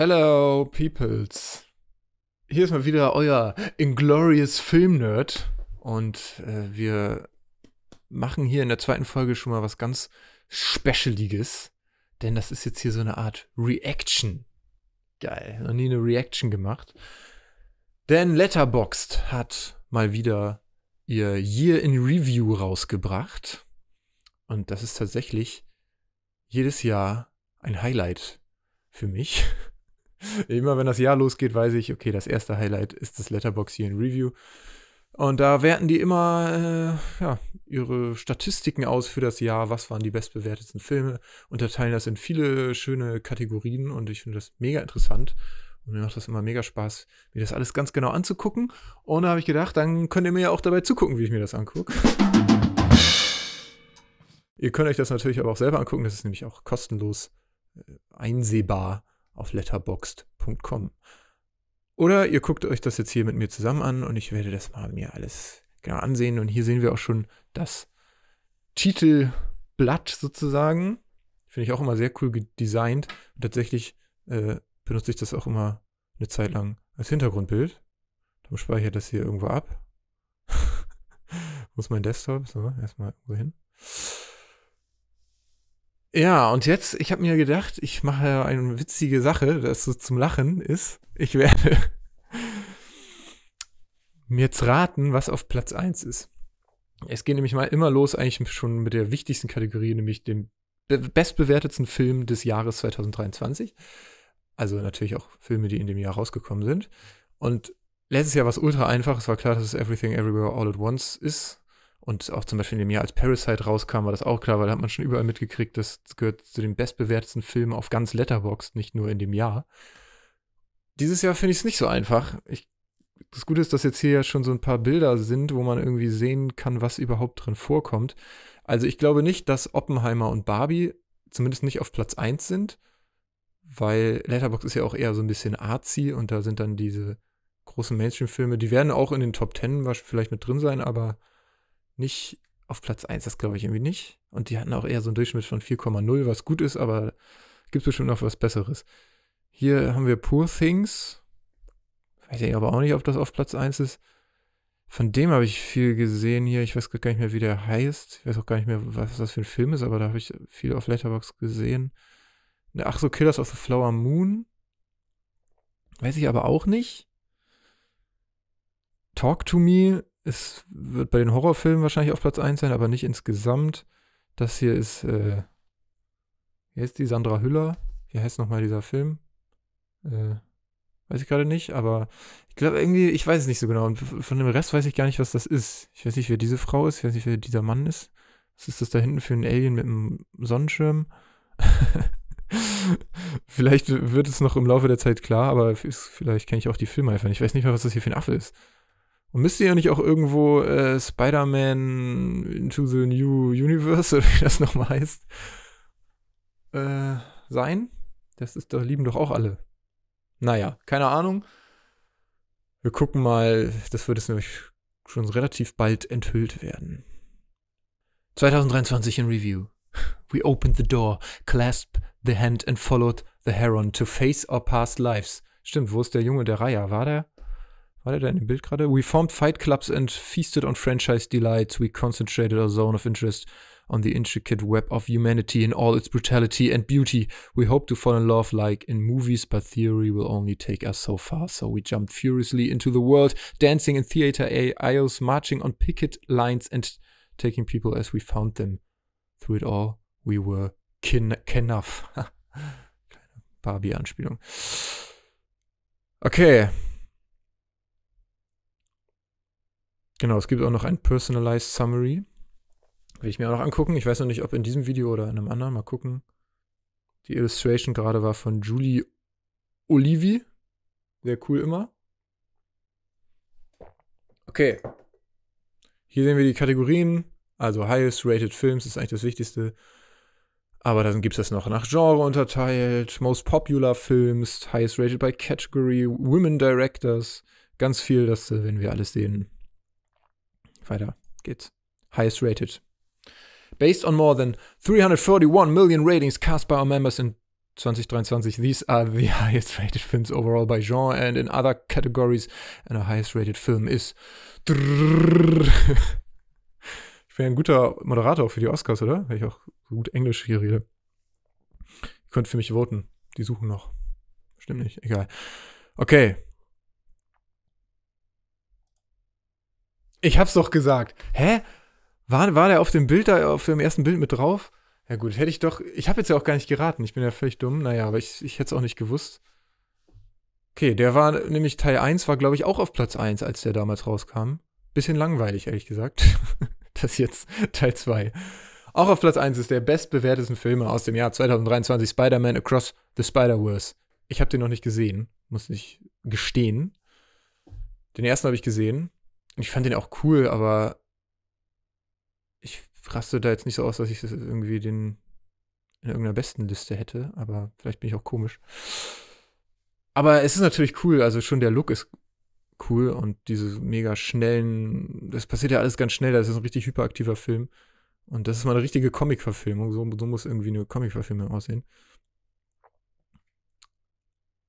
Hello, Peoples. Hier ist mal wieder euer Inglorious Film Nerd. Und äh, wir machen hier in der zweiten Folge schon mal was ganz Specialiges. Denn das ist jetzt hier so eine Art Reaction. Geil, noch nie eine Reaction gemacht. Denn Letterboxd hat mal wieder ihr Year in Review rausgebracht. Und das ist tatsächlich jedes Jahr ein Highlight für mich. Immer wenn das Jahr losgeht, weiß ich, okay, das erste Highlight ist das Letterbox Year in Review. Und da werten die immer äh, ja, ihre Statistiken aus für das Jahr, was waren die bestbewertetsten Filme, unterteilen das in viele schöne Kategorien und ich finde das mega interessant. Und mir macht das immer mega Spaß, mir das alles ganz genau anzugucken. Und da habe ich gedacht, dann könnt ihr mir ja auch dabei zugucken, wie ich mir das angucke. Ihr könnt euch das natürlich aber auch selber angucken, das ist nämlich auch kostenlos äh, einsehbar auf letterboxd.com. Oder ihr guckt euch das jetzt hier mit mir zusammen an und ich werde das mal mir alles genau ansehen. Und hier sehen wir auch schon das Titelblatt sozusagen. Finde ich auch immer sehr cool designt. Und tatsächlich äh, benutze ich das auch immer eine Zeit lang als Hintergrundbild. Dann speichere ich das hier irgendwo ab. Wo ist mein Desktop? So, erstmal irgendwo hin. Ja, und jetzt, ich habe mir gedacht, ich mache eine witzige Sache, das so zum Lachen ist. Ich werde mir jetzt raten, was auf Platz 1 ist. Es geht nämlich mal immer los, eigentlich schon mit der wichtigsten Kategorie, nämlich dem bestbewertetsten Film des Jahres 2023. Also natürlich auch Filme, die in dem Jahr rausgekommen sind. Und letztes Jahr war es ultra einfach. Es war klar, dass es Everything Everywhere All at Once ist. Und auch zum Beispiel in dem Jahr, als Parasite rauskam, war das auch klar, weil da hat man schon überall mitgekriegt, das gehört zu den bestbewertesten Filmen auf ganz Letterboxd, nicht nur in dem Jahr. Dieses Jahr finde ich es nicht so einfach. Ich, das Gute ist, dass jetzt hier ja schon so ein paar Bilder sind, wo man irgendwie sehen kann, was überhaupt drin vorkommt. Also ich glaube nicht, dass Oppenheimer und Barbie zumindest nicht auf Platz 1 sind, weil Letterboxd ist ja auch eher so ein bisschen artsy und da sind dann diese großen Mainstream-Filme, die werden auch in den Top 10 vielleicht mit drin sein, aber nicht auf Platz 1, das glaube ich irgendwie nicht. Und die hatten auch eher so einen Durchschnitt von 4,0, was gut ist, aber gibt es bestimmt noch was Besseres. Hier haben wir Poor Things. Weiß ich aber auch nicht, ob das auf Platz 1 ist. Von dem habe ich viel gesehen hier. Ich weiß gar nicht mehr, wie der heißt. Ich weiß auch gar nicht mehr, was das für ein Film ist, aber da habe ich viel auf Letterboxd gesehen. Ne, ach so, Killers of the Flower Moon. Weiß ich aber auch nicht. Talk to Me es wird bei den Horrorfilmen wahrscheinlich auf Platz 1 sein, aber nicht insgesamt. Das hier ist, äh, hier ist die Sandra Hüller. Wie heißt nochmal dieser Film? Äh, weiß ich gerade nicht, aber ich glaube irgendwie, ich weiß es nicht so genau. Und von dem Rest weiß ich gar nicht, was das ist. Ich weiß nicht, wer diese Frau ist, ich weiß nicht, wer dieser Mann ist. Was ist das da hinten für ein Alien mit einem Sonnenschirm? vielleicht wird es noch im Laufe der Zeit klar, aber vielleicht kenne ich auch die Filme einfach nicht. Ich weiß nicht mal, was das hier für ein Affe ist. Und müsste ja nicht auch irgendwo äh, Spider-Man into the New Universe, oder wie das nochmal heißt, äh, sein? Das ist doch, lieben doch auch alle. Naja, keine Ahnung. Wir gucken mal, das wird es nämlich schon relativ bald enthüllt werden. 2023 in Review. We opened the door, clasped the hand and followed the heron to face our past lives. Stimmt, wo ist der Junge der Reiher? War der? da in dem Bild gerade? We formed fight clubs and feasted on franchise delights. We concentrated our zone of interest on the intricate web of humanity in all its brutality and beauty. We hope to fall in love like in movies, but theory will only take us so far. So we jumped furiously into the world, dancing in theater aisles, marching on picket lines, and taking people as we found them. Through it all, we were kin Kenaf. Barbie-Anspielung. Okay, Genau, es gibt auch noch ein Personalized Summary. Will ich mir auch noch angucken. Ich weiß noch nicht, ob in diesem Video oder in einem anderen. Mal gucken. Die Illustration gerade war von Julie Olivi. Sehr cool immer. Okay. Hier sehen wir die Kategorien. Also Highest Rated Films ist eigentlich das Wichtigste. Aber dann gibt es das noch nach Genre unterteilt, Most Popular Films, Highest Rated by Category, Women Directors. Ganz viel, das äh, werden wir alles sehen weiter geht's. Highest rated. Based on more than 341 million ratings cast by our members in 2023, these are the highest rated films overall by genre and in other categories. And a highest rated film is. Ich wäre ein guter Moderator für die Oscars, oder? Weil ich auch gut Englisch hier rede. Ihr könnt für mich voten. Die suchen noch. Stimmt nicht. Egal. Okay. Ich hab's doch gesagt. Hä? War, war der auf dem Bild da, auf dem ersten Bild mit drauf? Ja gut, hätte ich doch. Ich habe jetzt ja auch gar nicht geraten. Ich bin ja völlig dumm. Naja, aber ich, ich hätte es auch nicht gewusst. Okay, der war nämlich Teil 1, war glaube ich auch auf Platz 1, als der damals rauskam. Bisschen langweilig, ehrlich gesagt. das jetzt Teil 2. Auch auf Platz 1 ist der bestbewertesten Filme aus dem Jahr 2023 Spider-Man Across the Spider-Verse. Ich habe den noch nicht gesehen, muss ich gestehen. Den ersten habe ich gesehen, ich fand den auch cool, aber ich raste da jetzt nicht so aus, dass ich das irgendwie den in irgendeiner besten Liste hätte, aber vielleicht bin ich auch komisch. Aber es ist natürlich cool, also schon der Look ist cool und diese mega schnellen, das passiert ja alles ganz schnell, das ist ein richtig hyperaktiver Film. Und das ist mal eine richtige Comic-Verfilmung, so, so muss irgendwie eine Comic-Verfilmung aussehen.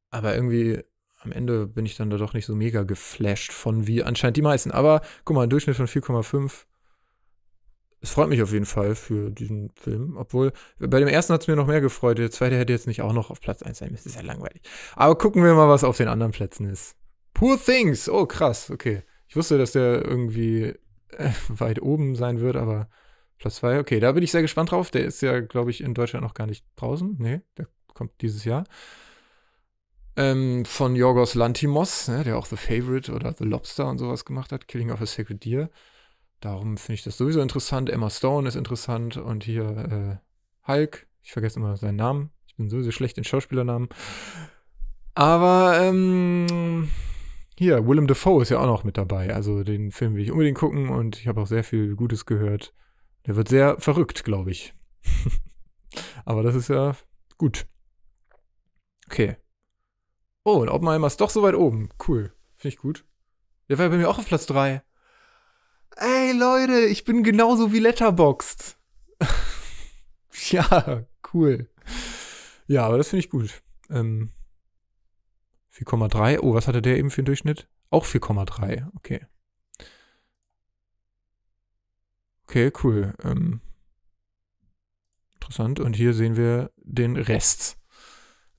Aber irgendwie am Ende bin ich dann da doch nicht so mega geflasht von wie anscheinend die meisten. Aber guck mal, ein Durchschnitt von 4,5. Es freut mich auf jeden Fall für diesen Film, obwohl bei dem ersten hat es mir noch mehr gefreut. Der zweite hätte jetzt nicht auch noch auf Platz 1 sein müssen. Ist ja langweilig. Aber gucken wir mal, was auf den anderen Plätzen ist. Poor Things! Oh, krass, okay. Ich wusste, dass der irgendwie äh, weit oben sein wird, aber Platz 2, okay, da bin ich sehr gespannt drauf. Der ist ja, glaube ich, in Deutschland noch gar nicht draußen. Nee, der kommt dieses Jahr ähm, von Yorgos Lantimos, ne, der auch The Favorite oder The Lobster und sowas gemacht hat, Killing of a Sacred Deer. Darum finde ich das sowieso interessant. Emma Stone ist interessant und hier äh, Hulk, ich vergesse immer seinen Namen. Ich bin sowieso schlecht in Schauspielernamen. Aber ähm, hier, Willem Dafoe ist ja auch noch mit dabei. Also den Film will ich unbedingt gucken und ich habe auch sehr viel Gutes gehört. Der wird sehr verrückt, glaube ich. Aber das ist ja gut. Okay, Oh, und Oppenheimer ist doch so weit oben. Cool. Finde ich gut. Der war bei mir auch auf Platz 3. Ey, Leute, ich bin genauso wie Letterboxd. ja, cool. Ja, aber das finde ich gut. Ähm, 4,3. Oh, was hatte der eben für einen Durchschnitt? Auch 4,3. Okay. Okay, cool. Ähm, interessant. Und hier sehen wir den Rest.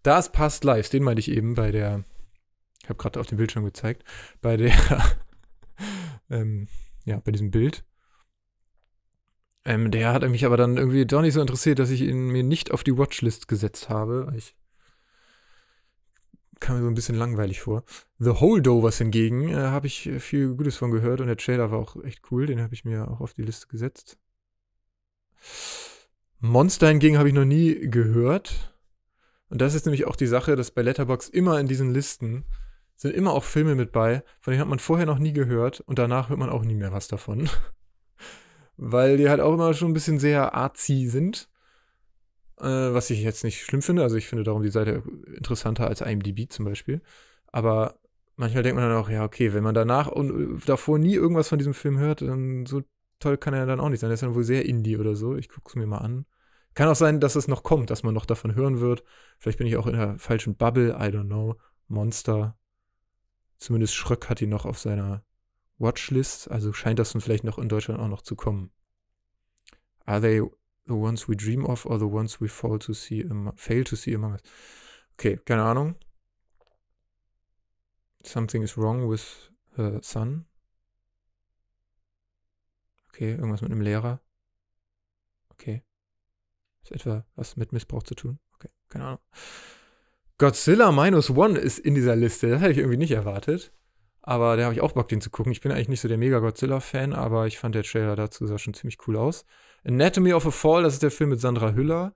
Das passt live, den meinte ich eben bei der, ich habe gerade auf dem Bildschirm gezeigt, bei der, ähm, ja, bei diesem Bild. Ähm, der hat mich aber dann irgendwie doch nicht so interessiert, dass ich ihn mir nicht auf die Watchlist gesetzt habe. Ich kam mir so ein bisschen langweilig vor. The Holdovers hingegen äh, habe ich äh, viel Gutes von gehört und der Trailer war auch echt cool. Den habe ich mir auch auf die Liste gesetzt. Monster hingegen habe ich noch nie gehört. Und das ist nämlich auch die Sache, dass bei Letterbox immer in diesen Listen sind immer auch Filme mit bei, von denen hat man vorher noch nie gehört und danach hört man auch nie mehr was davon. Weil die halt auch immer schon ein bisschen sehr arzi sind. Äh, was ich jetzt nicht schlimm finde. Also ich finde darum die Seite interessanter als IMDb zum Beispiel. Aber manchmal denkt man dann auch, ja, okay, wenn man danach und äh, davor nie irgendwas von diesem Film hört, dann so toll kann er dann auch nicht sein. Der ist dann wohl sehr Indie oder so. Ich gucke es mir mal an. Kann auch sein, dass es noch kommt, dass man noch davon hören wird. Vielleicht bin ich auch in der falschen Bubble, I don't know. Monster. Zumindest Schröck hat ihn noch auf seiner Watchlist, also scheint das dann vielleicht noch in Deutschland auch noch zu kommen. Are they the ones we dream of or the ones we fall to see fail to see among us? Okay, keine Ahnung. Something is wrong with her son. Okay, irgendwas mit einem Lehrer. Okay. Ist etwa was mit Missbrauch zu tun? Okay, keine Ahnung. Godzilla Minus One ist in dieser Liste. Das hätte ich irgendwie nicht erwartet. Aber da habe ich auch Bock, den zu gucken. Ich bin eigentlich nicht so der Mega-Godzilla-Fan, aber ich fand der Trailer dazu sah schon ziemlich cool aus. Anatomy of a Fall, das ist der Film mit Sandra Hüller.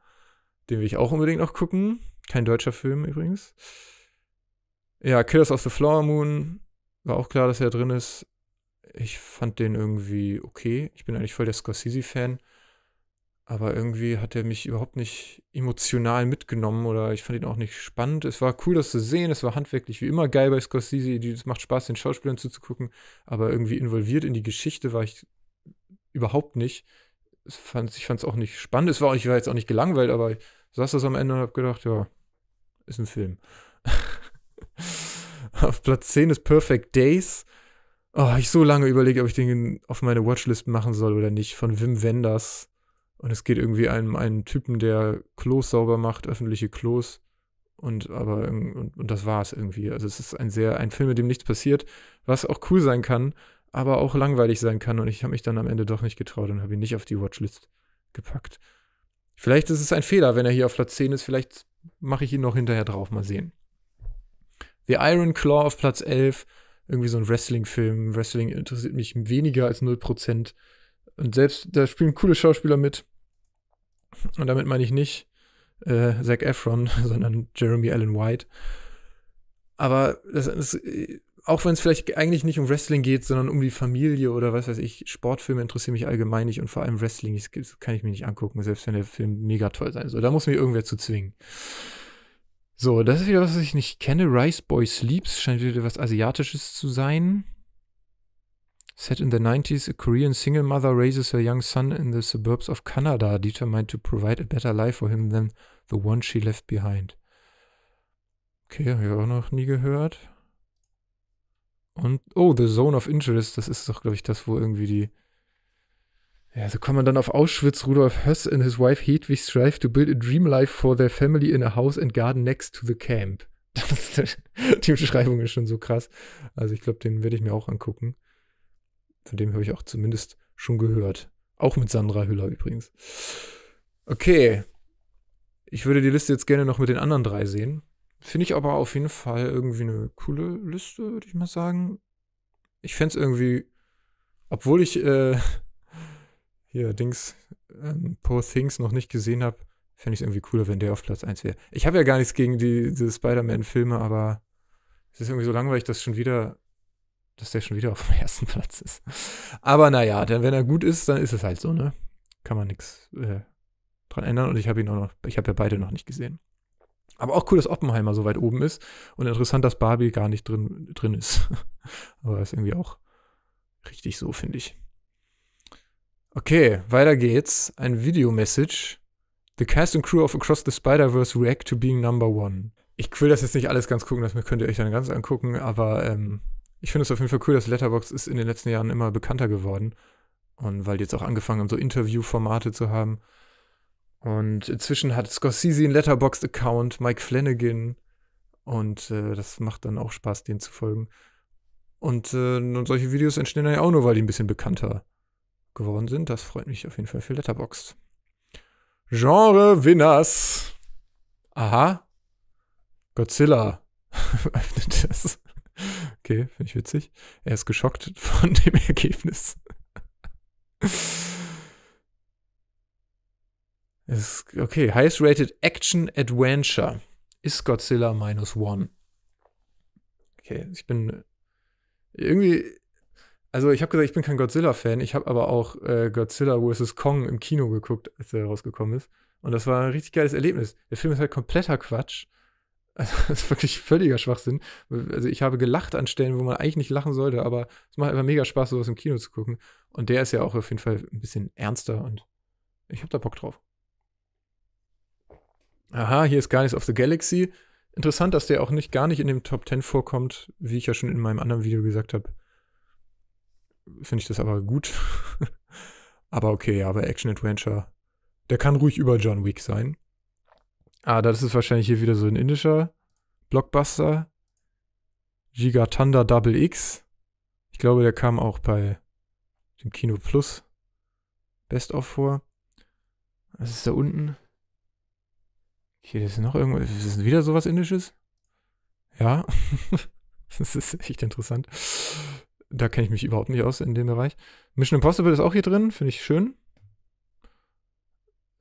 Den will ich auch unbedingt noch gucken. Kein deutscher Film übrigens. Ja, Killers of the Flower Moon. War auch klar, dass er drin ist. Ich fand den irgendwie okay. Ich bin eigentlich voll der Scorsese-Fan. Aber irgendwie hat er mich überhaupt nicht emotional mitgenommen oder ich fand ihn auch nicht spannend. Es war cool, das zu sehen. Es war handwerklich wie immer geil bei Scorsese. Es macht Spaß, den Schauspielern zuzugucken. Aber irgendwie involviert in die Geschichte war ich überhaupt nicht. ich fand es auch nicht spannend. Es war, ich war jetzt auch nicht gelangweilt, aber ich saß das am Ende und habe gedacht, ja, ist ein Film. auf Platz 10 ist Perfect Days. Oh, ich so lange überlege, ob ich den auf meine Watchlist machen soll oder nicht. Von Wim Wenders. Und es geht irgendwie einem einen Typen, der Klos sauber macht, öffentliche Klos. Und aber und, und das es irgendwie. Also es ist ein sehr, ein Film, mit dem nichts passiert, was auch cool sein kann, aber auch langweilig sein kann. Und ich habe mich dann am Ende doch nicht getraut und habe ihn nicht auf die Watchlist gepackt. Vielleicht ist es ein Fehler, wenn er hier auf Platz 10 ist. Vielleicht mache ich ihn noch hinterher drauf. Mal sehen. The Iron Claw auf Platz 11. Irgendwie so ein Wrestling-Film. Wrestling interessiert mich weniger als 0%. Und selbst da spielen coole Schauspieler mit. Und damit meine ich nicht äh, Zac Efron, sondern Jeremy Allen White. Aber das, das, äh, auch wenn es vielleicht eigentlich nicht um Wrestling geht, sondern um die Familie oder was weiß ich, Sportfilme interessieren mich allgemein nicht und vor allem Wrestling, das kann ich mir nicht angucken, selbst wenn der Film mega toll sein soll. Da muss mir irgendwer zu zwingen. So, das ist wieder was, was ich nicht kenne. Rice Boy Sleeps scheint wieder was Asiatisches zu sein. Set in the 90s, a Korean single mother raises her young son in the suburbs of Canada, determined to provide a better life for him than the one she left behind. Okay, habe ich auch noch nie gehört. Und, oh, The Zone of Interest, das ist doch, glaube ich, das, wo irgendwie die. Ja, so kommt man dann auf Auschwitz. Rudolf Höss and his wife Hedwig strive to build a dream life for their family in a house and garden next to the camp. Das, die Beschreibung ist schon so krass. Also, ich glaube, den werde ich mir auch angucken. Von dem habe ich auch zumindest schon gehört. Auch mit Sandra Hüller übrigens. Okay. Ich würde die Liste jetzt gerne noch mit den anderen drei sehen. Finde ich aber auf jeden Fall irgendwie eine coole Liste, würde ich mal sagen. Ich fände es irgendwie, obwohl ich äh, hier Dings, ähm, Poor Things noch nicht gesehen habe, fände ich es irgendwie cooler, wenn der auf Platz 1 wäre. Ich habe ja gar nichts gegen diese die Spider-Man-Filme, aber es ist irgendwie so langweilig, dass schon wieder dass der schon wieder auf dem ersten Platz ist. Aber naja, dann, wenn er gut ist, dann ist es halt so, ne? Kann man nichts äh, dran ändern. Und ich habe ihn auch noch, ich habe ja beide noch nicht gesehen. Aber auch cool, dass Oppenheimer so weit oben ist. Und interessant, dass Barbie gar nicht drin, drin ist. Aber ist irgendwie auch richtig so, finde ich. Okay, weiter geht's. Ein Video-Message. The cast and crew of Across the Spider-Verse react to being number one. Ich will das jetzt nicht alles ganz gucken, das könnt ihr euch dann ganz angucken, aber ähm, ich finde es auf jeden Fall cool, dass Letterbox ist in den letzten Jahren immer bekannter geworden. Und weil die jetzt auch angefangen haben, so Interviewformate zu haben. Und inzwischen hat Scorsese einen Letterboxd-Account, Mike Flanagan. Und äh, das macht dann auch Spaß, denen zu folgen. Und, äh, und solche Videos entstehen dann ja auch nur, weil die ein bisschen bekannter geworden sind. Das freut mich auf jeden Fall für Letterboxd. Genre Winners. Aha. Godzilla öffnete Okay, finde ich witzig. Er ist geschockt von dem Ergebnis. ist, okay, Highest Rated Action Adventure ist Godzilla Minus One. Okay, ich bin irgendwie. Also ich habe gesagt, ich bin kein Godzilla-Fan. Ich habe aber auch äh, Godzilla vs. Kong im Kino geguckt, als er rausgekommen ist. Und das war ein richtig geiles Erlebnis. Der Film ist halt kompletter Quatsch. Also, das ist wirklich völliger Schwachsinn. Also ich habe gelacht an Stellen, wo man eigentlich nicht lachen sollte, aber es macht einfach mega Spaß, sowas im Kino zu gucken. Und der ist ja auch auf jeden Fall ein bisschen ernster und ich habe da Bock drauf. Aha, hier ist Guardians of the Galaxy. Interessant, dass der auch nicht gar nicht in dem Top 10 vorkommt, wie ich ja schon in meinem anderen Video gesagt habe. Finde ich das aber gut. aber okay, ja, bei Action Adventure, der kann ruhig über John Wick sein. Ah, das ist wahrscheinlich hier wieder so ein indischer Blockbuster. Giga Thunder Double X. Ich glaube, der kam auch bei dem Kino Plus Best of vor. Was ist da unten? Hier das ist noch irgendwas. Ist das wieder sowas Indisches? Ja. das ist echt interessant. Da kenne ich mich überhaupt nicht aus in dem Bereich. Mission Impossible ist auch hier drin. Finde ich schön.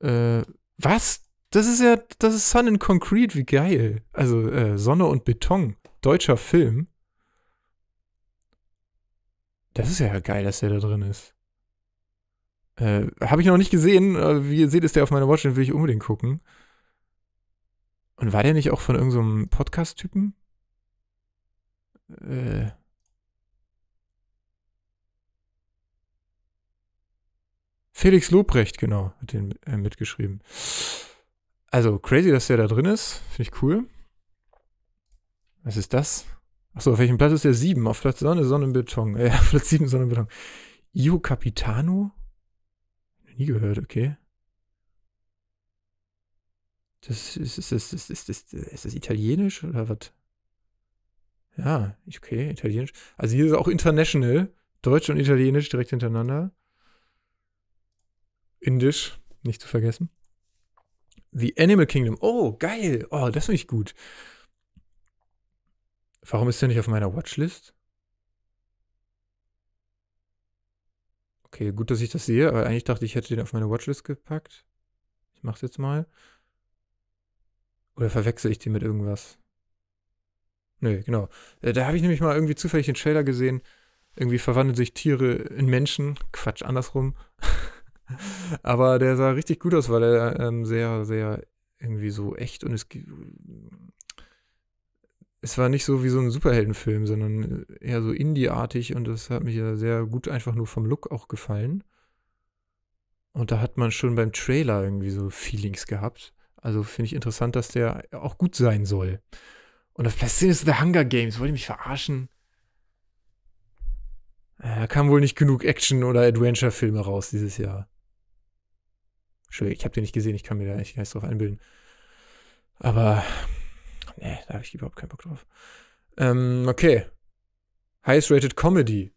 Äh, was? Das ist ja, das ist Sun in Concrete, wie geil. Also äh, Sonne und Beton, deutscher Film. Das ist ja geil, dass der da drin ist. Äh, Habe ich noch nicht gesehen. Äh, wie ihr seht, ist der auf meiner Watch, den will ich unbedingt gucken. Und war der nicht auch von irgendeinem so Podcast-Typen? Äh. Felix Lobrecht, genau, hat den äh, mitgeschrieben. Also crazy, dass der da drin ist. Finde ich cool. Was ist das? Achso, auf welchem Platz ist der? Sieben. Auf Platz Sonne, Sonne, Beton. Äh, auf Platz sieben, Sonne, Beton. Io Capitano? Nie gehört, okay. Das ist, ist, ist, ist, ist, ist, ist das italienisch oder was? Ja, okay, italienisch. Also hier ist auch international. Deutsch und italienisch direkt hintereinander. Indisch, nicht zu vergessen wie Animal Kingdom. Oh, geil. Oh, das finde ich gut. Warum ist der nicht auf meiner Watchlist? Okay, gut, dass ich das sehe, aber eigentlich dachte ich, ich hätte den auf meine Watchlist gepackt. Ich mach's jetzt mal. Oder verwechsel ich den mit irgendwas? Nee, genau. Äh, da habe ich nämlich mal irgendwie zufällig den Trailer gesehen. Irgendwie verwandeln sich Tiere in Menschen. Quatsch, andersrum. Aber der sah richtig gut aus, weil er ähm, sehr, sehr irgendwie so echt und es es war nicht so wie so ein Superheldenfilm, sondern eher so Indie-artig und das hat mir sehr gut einfach nur vom Look auch gefallen. Und da hat man schon beim Trailer irgendwie so Feelings gehabt. Also finde ich interessant, dass der auch gut sein soll. Und auf Platz 10 ist The Hunger Games. Wollte ihr mich verarschen? Äh, da kamen wohl nicht genug Action- oder Adventure-Filme raus dieses Jahr. Schwierig. Ich habe den nicht gesehen, ich kann mir da echt nichts drauf einbilden. Aber, ne, da habe ich überhaupt keinen Bock drauf. Ähm, okay. Highest Rated Comedy.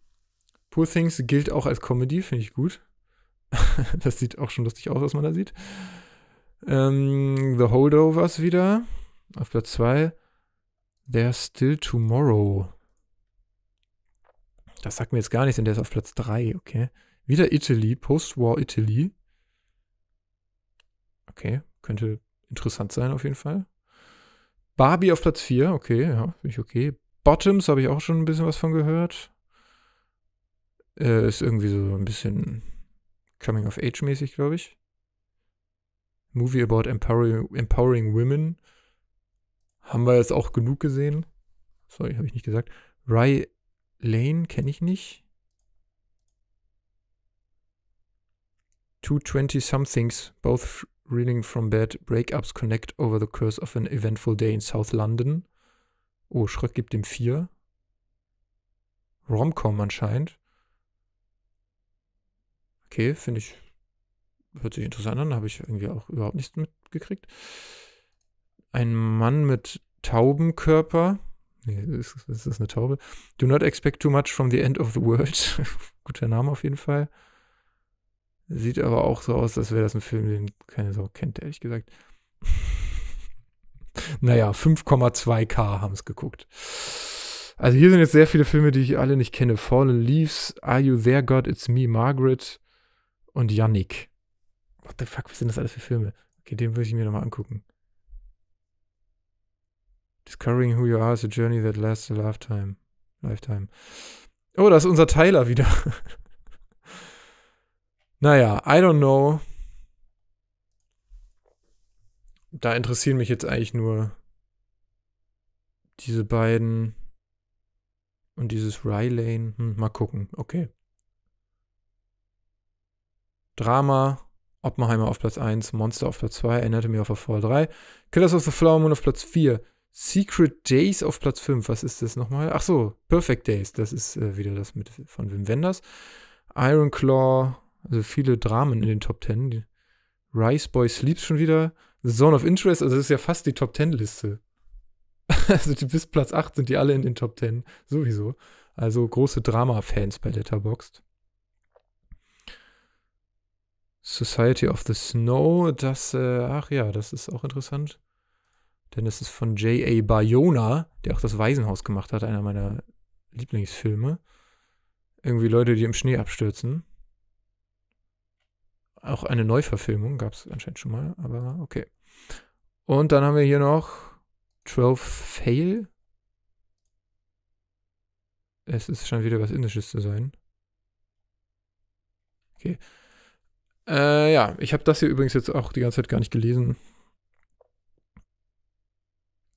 Poor Things gilt auch als Comedy, finde ich gut. das sieht auch schon lustig aus, was man da sieht. Ähm, The Holdovers wieder. Auf Platz 2. There's Still Tomorrow. Das sagt mir jetzt gar nichts, denn der ist auf Platz 3, okay. Wieder Italy, Post-War Italy okay. Könnte interessant sein auf jeden Fall. Barbie auf Platz 4, okay, ja, finde ich okay. Bottoms habe ich auch schon ein bisschen was von gehört. Äh, ist irgendwie so ein bisschen Coming of Age mäßig, glaube ich. Movie about empowering, empowering Women. Haben wir jetzt auch genug gesehen. Sorry, habe ich nicht gesagt. Rye Lane kenne ich nicht. 220 Somethings, both Reeling from Bed, Breakups Connect over the Curse of an Eventful Day in South London. Oh, Schröck gibt ihm vier. Romcom anscheinend. Okay, finde ich, hört sich interessant an, habe ich irgendwie auch überhaupt nichts mitgekriegt. Ein Mann mit Taubenkörper. Nee, das ist das eine Taube? Do not expect too much from the end of the world. Guter Name auf jeden Fall. Sieht aber auch so aus, als wäre das ein Film, den keine Sau kennt, ehrlich gesagt. naja, 5,2K haben es geguckt. Also hier sind jetzt sehr viele Filme, die ich alle nicht kenne. Fallen Leaves, Are You There God, It's Me, Margaret und Yannick. What the fuck, was sind das alles für Filme? Okay, den würde ich mir nochmal angucken. Discovering Who You Are is a Journey That Lasts a Lifetime. Lifetime. Oh, da ist unser Tyler wieder. Naja, I don't know. Da interessieren mich jetzt eigentlich nur diese beiden und dieses Rylane. Hm, mal gucken. Okay. Drama, Oppenheimer auf Platz 1, Monster auf Platz 2, Anatomy of a Fall 3, Killers of the Flower Moon auf Platz 4, Secret Days auf Platz 5. Was ist das nochmal? Ach so, Perfect Days. Das ist äh, wieder das mit von Wim Wenders. Iron Claw also viele Dramen in den Top Ten. Rice Boy Sleeps schon wieder. The Zone of Interest, also das ist ja fast die Top Ten-Liste. also bis Platz 8 sind die alle in den Top 10, sowieso. Also große Drama-Fans bei Letterboxd. Society of the Snow, das, äh, ach ja, das ist auch interessant. Denn es ist von J.A. Bayona, der auch das Waisenhaus gemacht hat, einer meiner Lieblingsfilme. Irgendwie Leute, die im Schnee abstürzen. Auch eine Neuverfilmung gab es anscheinend schon mal, aber okay. Und dann haben wir hier noch 12 Fail. Es ist schon wieder was Indisches zu sein. Okay. Äh, ja, ich habe das hier übrigens jetzt auch die ganze Zeit gar nicht gelesen.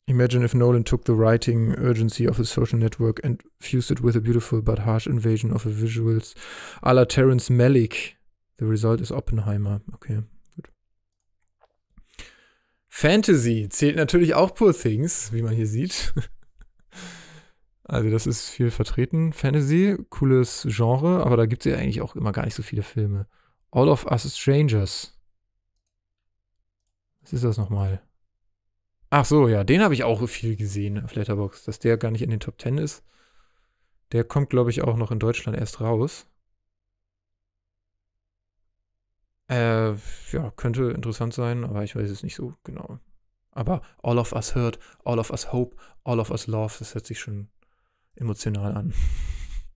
Imagine if Nolan took the writing urgency of a social network and fused it with a beautiful but harsh invasion of the visuals a la Terence Malick. The result is Oppenheimer. Okay, gut. Fantasy zählt natürlich auch Poor Things, wie man hier sieht. also das ist viel vertreten. Fantasy, cooles Genre, aber da gibt es ja eigentlich auch immer gar nicht so viele Filme. All of Us Strangers. Was ist das nochmal? Ach so, ja, den habe ich auch viel gesehen auf Letterboxd, dass der gar nicht in den Top Ten ist. Der kommt, glaube ich, auch noch in Deutschland erst raus. Äh, ja, könnte interessant sein, aber ich weiß es nicht so genau. Aber All of Us Hurt, All of Us Hope, All of Us Love, das hört sich schon emotional an.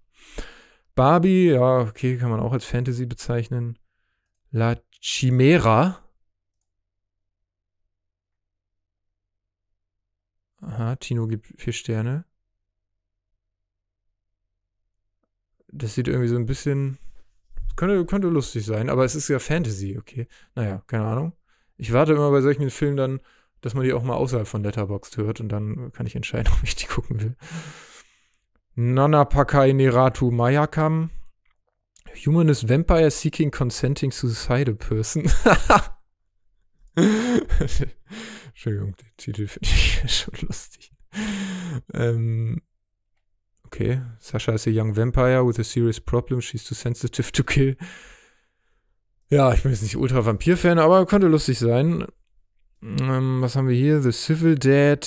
Barbie, ja, okay, kann man auch als Fantasy bezeichnen. La Chimera. Aha, Tino gibt vier Sterne. Das sieht irgendwie so ein bisschen könnte, könnte lustig sein, aber es ist ja Fantasy, okay. Naja, keine Ahnung. Ich warte immer bei solchen Filmen dann, dass man die auch mal außerhalb von Letterboxd hört und dann kann ich entscheiden, ob ich die gucken will. Nanapakai Neratu Mayakam. Humanist Vampire Seeking Consenting Suicide Person. Entschuldigung, der Titel finde ich schon lustig. Ähm, Okay, Sasha is a young vampire with a serious problem. She's too sensitive to kill. Ja, ich bin jetzt nicht ultra Vampir-Fan, aber könnte lustig sein. Ähm, was haben wir hier? The Civil Dead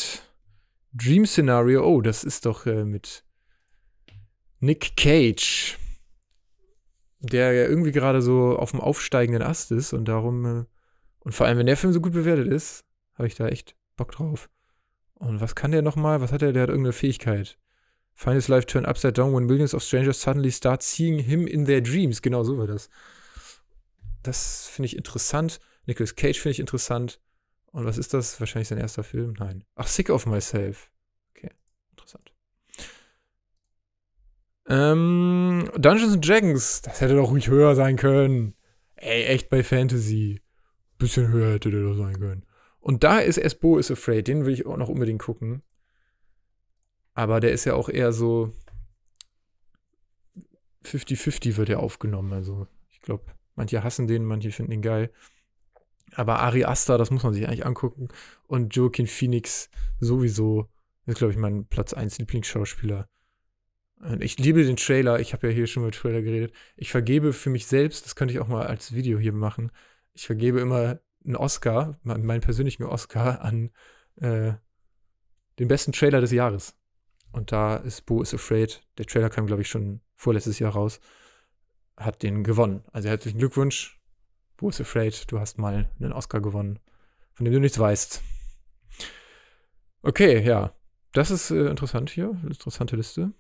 Dream Scenario. Oh, das ist doch äh, mit Nick Cage, der ja irgendwie gerade so auf dem aufsteigenden Ast ist und darum. Äh, und vor allem, wenn der Film so gut bewertet ist, habe ich da echt Bock drauf. Und was kann der nochmal? Was hat der? Der hat irgendeine Fähigkeit. Find his life turned upside down when millions of strangers suddenly start seeing him in their dreams. Genau so war das. Das finde ich interessant. Nicolas Cage finde ich interessant. Und was ist das? Wahrscheinlich sein erster Film? Nein. Ach, Sick of Myself. Okay, interessant. Ähm, Dungeons and Dragons. Das hätte doch ruhig höher sein können. Ey, echt bei Fantasy. Bisschen höher hätte der doch sein können. Und da ist As Bo is Afraid. Den will ich auch noch unbedingt gucken. Aber der ist ja auch eher so 50-50 wird er aufgenommen. Also ich glaube, manche hassen den, manche finden ihn geil. Aber Ari Asta, das muss man sich eigentlich angucken. Und Joaquin Phoenix sowieso ist, glaube ich, mein Platz 1 Lieblingsschauspieler. Und ich liebe den Trailer. Ich habe ja hier schon mit Trailer geredet. Ich vergebe für mich selbst, das könnte ich auch mal als Video hier machen. Ich vergebe immer einen Oscar, meinen persönlichen Oscar, an äh, den besten Trailer des Jahres. Und da ist Bo is Afraid, der Trailer kam, glaube ich, schon vorletztes Jahr raus, hat den gewonnen. Also herzlichen Glückwunsch, Bo is Afraid, du hast mal einen Oscar gewonnen, von dem du nichts weißt. Okay, ja. Das ist äh, interessant hier, interessante Liste.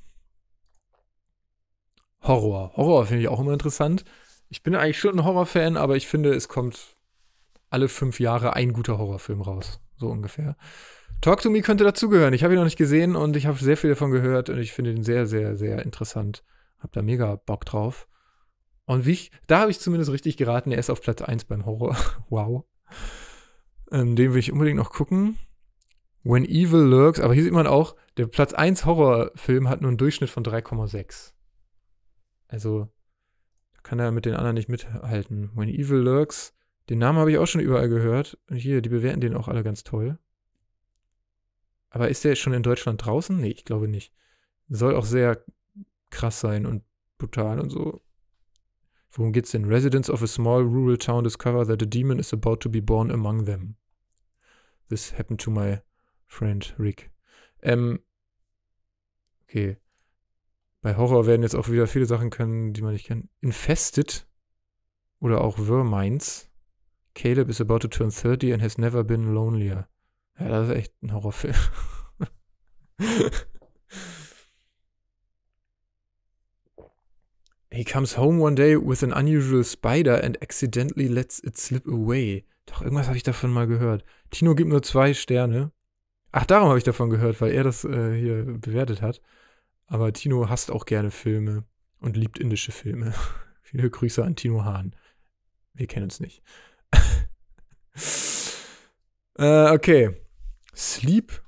Horror. Horror finde ich auch immer interessant. Ich bin eigentlich schon ein Horrorfan, aber ich finde, es kommt alle fünf Jahre ein guter Horrorfilm raus so ungefähr. Talk to Me könnte dazugehören. Ich habe ihn noch nicht gesehen und ich habe sehr viel davon gehört und ich finde ihn sehr, sehr, sehr interessant. Hab da mega Bock drauf. Und wie ich, da habe ich zumindest richtig geraten, er ist auf Platz 1 beim Horror. wow. Ähm, den will ich unbedingt noch gucken. When Evil Lurks, aber hier sieht man auch, der Platz 1 Horrorfilm hat nur einen Durchschnitt von 3,6. Also kann er mit den anderen nicht mithalten. When Evil Lurks den Namen habe ich auch schon überall gehört. Und hier, die bewerten den auch alle ganz toll. Aber ist der schon in Deutschland draußen? Nee, ich glaube nicht. Soll auch sehr krass sein und brutal und so. Worum geht's denn? Residents of a small rural town discover that a demon is about to be born among them. This happened to my friend Rick. Ähm, okay. Bei Horror werden jetzt auch wieder viele Sachen können, die man nicht kennt. Infested oder auch Vermines. Caleb is about to turn 30 and has never been lonelier. Ja, das ist echt ein Horrorfilm. He comes home one day with an unusual spider and accidentally lets it slip away. Doch irgendwas habe ich davon mal gehört. Tino gibt nur zwei Sterne. Ach, darum habe ich davon gehört, weil er das äh, hier bewertet hat. Aber Tino hasst auch gerne Filme und liebt indische Filme. Viele Grüße an Tino Hahn. Wir kennen uns nicht. äh, okay. Sleep.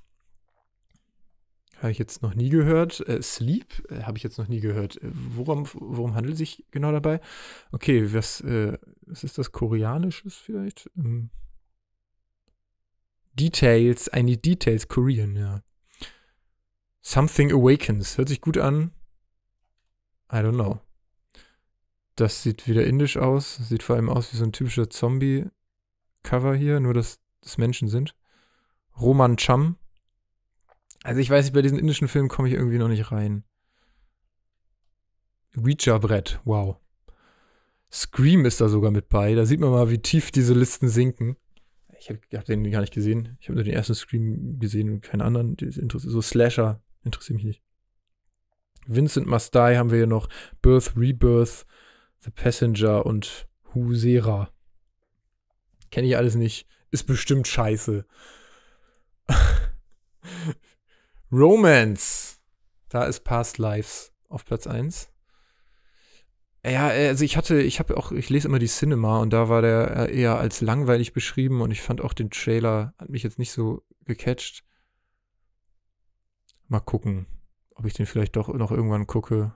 Habe ich jetzt noch nie gehört. Äh, Sleep äh, habe ich jetzt noch nie gehört. Äh, worum, worum handelt es sich genau dabei? Okay, was, äh, was ist das? Koreanisches vielleicht? Ähm, Details, eine Details, Korean, ja. Something Awakens. Hört sich gut an. I don't know. Das sieht wieder indisch aus. Sieht vor allem aus wie so ein typischer Zombie-Cover hier, nur dass das Menschen sind. Roman Cham. Also ich weiß nicht, bei diesen indischen Filmen komme ich irgendwie noch nicht rein. Ouija-Brett, wow. Scream ist da sogar mit bei. Da sieht man mal, wie tief diese Listen sinken. Ich habe hab den gar nicht gesehen. Ich habe nur den ersten Scream gesehen und keinen anderen. So Slasher interessiert mich nicht. Vincent Must Die haben wir hier noch. Birth, Rebirth, The Passenger und Husera. Kenne ich alles nicht. Ist bestimmt scheiße. Romance. Da ist Past Lives auf Platz 1. Ja, also ich hatte, ich habe auch, ich lese immer die Cinema und da war der eher als langweilig beschrieben und ich fand auch den Trailer, hat mich jetzt nicht so gecatcht. Mal gucken, ob ich den vielleicht doch noch irgendwann gucke.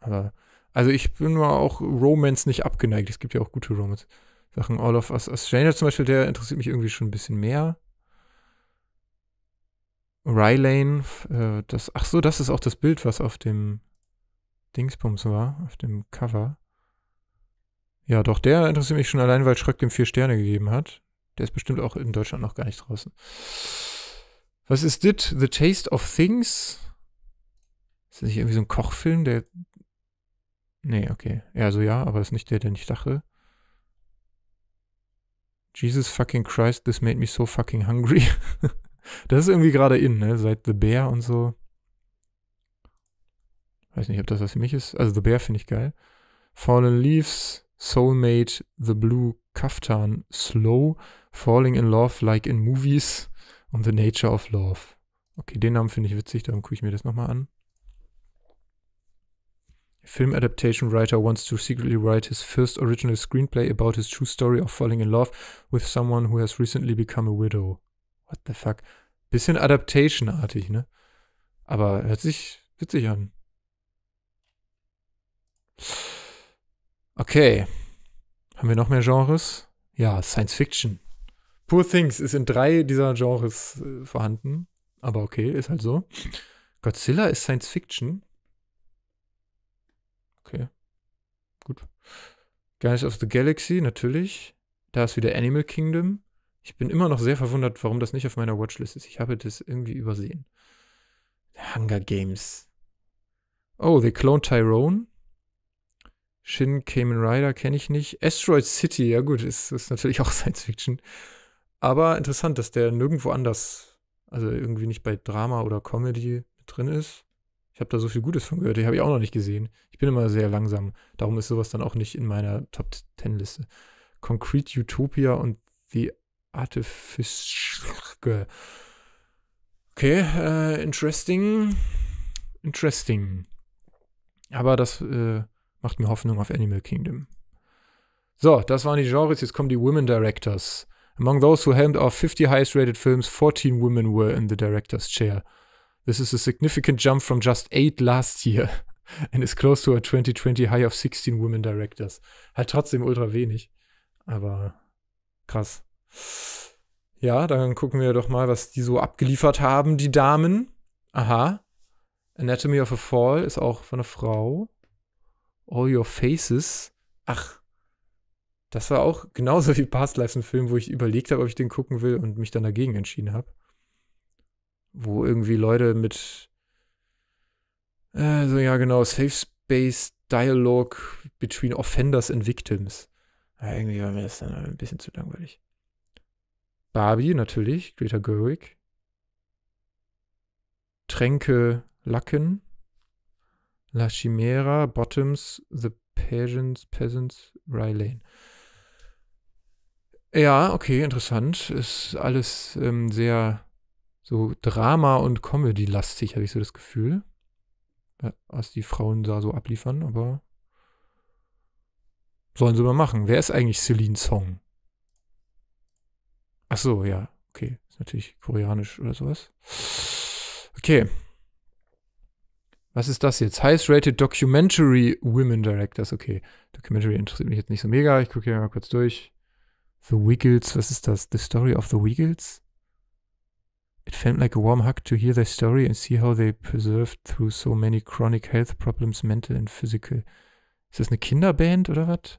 Aber also ich bin mal auch Romance nicht abgeneigt. Es gibt ja auch gute Romance-Sachen. All of Us, Us Stranger zum Beispiel, der interessiert mich irgendwie schon ein bisschen mehr. Rylane, äh, das, ach so, das ist auch das Bild, was auf dem Dingsbums war, auf dem Cover. Ja, doch, der interessiert mich schon allein, weil Schröck dem vier Sterne gegeben hat. Der ist bestimmt auch in Deutschland noch gar nicht draußen. Was ist dit? The Taste of Things? Ist das nicht irgendwie so ein Kochfilm, der Nee, okay. also ja, aber ist nicht der, den ich dachte. Jesus fucking Christ, this made me so fucking hungry. das ist irgendwie gerade in, ne? Seit The Bear und so. Weiß nicht, ob das was für mich ist. Also The Bear finde ich geil. Fallen Leaves, Soulmate, The Blue Kaftan, Slow, Falling in Love like in Movies und The Nature of Love. Okay, den Namen finde ich witzig, darum gucke ich mir das nochmal an. Film adaptation writer wants to secretly write his first original screenplay about his true story of falling in love with someone who has recently become a widow. What the fuck? Bisschen Adaptation-artig, ne? Aber hört sich witzig an. Okay. Haben wir noch mehr Genres? Ja, Science Fiction. Poor Things ist in drei dieser Genres äh, vorhanden. Aber okay, ist halt so. Godzilla ist Science Fiction. Guardians of the Galaxy, natürlich. Da ist wieder Animal Kingdom. Ich bin immer noch sehr verwundert, warum das nicht auf meiner Watchlist ist. Ich habe das irgendwie übersehen. Hunger Games. Oh, The Clone Tyrone. Shin Kamen Rider kenne ich nicht. Asteroid City, ja gut, ist, ist natürlich auch Science Fiction. Aber interessant, dass der nirgendwo anders, also irgendwie nicht bei Drama oder Comedy drin ist. Ich habe da so viel Gutes von gehört, die habe ich auch noch nicht gesehen. Ich bin immer sehr langsam. Darum ist sowas dann auch nicht in meiner Top Ten Liste. Concrete Utopia und The Artificial. Okay, äh, interesting. Interesting. Aber das äh, macht mir Hoffnung auf Animal Kingdom. So, das waren die Genres. Jetzt kommen die Women Directors. Among those who helmed our 50 highest rated films, 14 women were in the director's chair. This is a significant jump from just eight last year and is close to a 2020 high of 16 women directors. Halt trotzdem ultra wenig, aber krass. Ja, dann gucken wir doch mal, was die so abgeliefert haben, die Damen. Aha. Anatomy of a Fall ist auch von einer Frau. All Your Faces. Ach, das war auch genauso wie Past Lives ein Film, wo ich überlegt habe, ob ich den gucken will und mich dann dagegen entschieden habe wo irgendwie Leute mit äh, so ja genau Safe Space Dialogue between Offenders and Victims. Ja, irgendwie war mir das dann ein bisschen zu langweilig. Barbie natürlich, Greta Gerwig. Tränke Lacken. La Chimera, Bottoms, The Peasants, Peasants, Rylane. Ja, okay, interessant. Ist alles ähm, sehr so Drama- und Comedy-lastig, habe ich so das Gefühl. Was die Frauen da so abliefern, aber sollen sie mal machen. Wer ist eigentlich Celine Song? Ach so, ja, okay. Ist natürlich koreanisch oder sowas. Okay. Was ist das jetzt? Highest Rated Documentary Women Directors. Okay. Documentary interessiert mich jetzt nicht so mega. Ich gucke hier mal kurz durch. The Wiggles, was ist das? The Story of the Wiggles? It felt like a warm hug to hear their story and see how they persevered through so many chronic health problems, mental and physical. Ist das eine Kinderband oder was?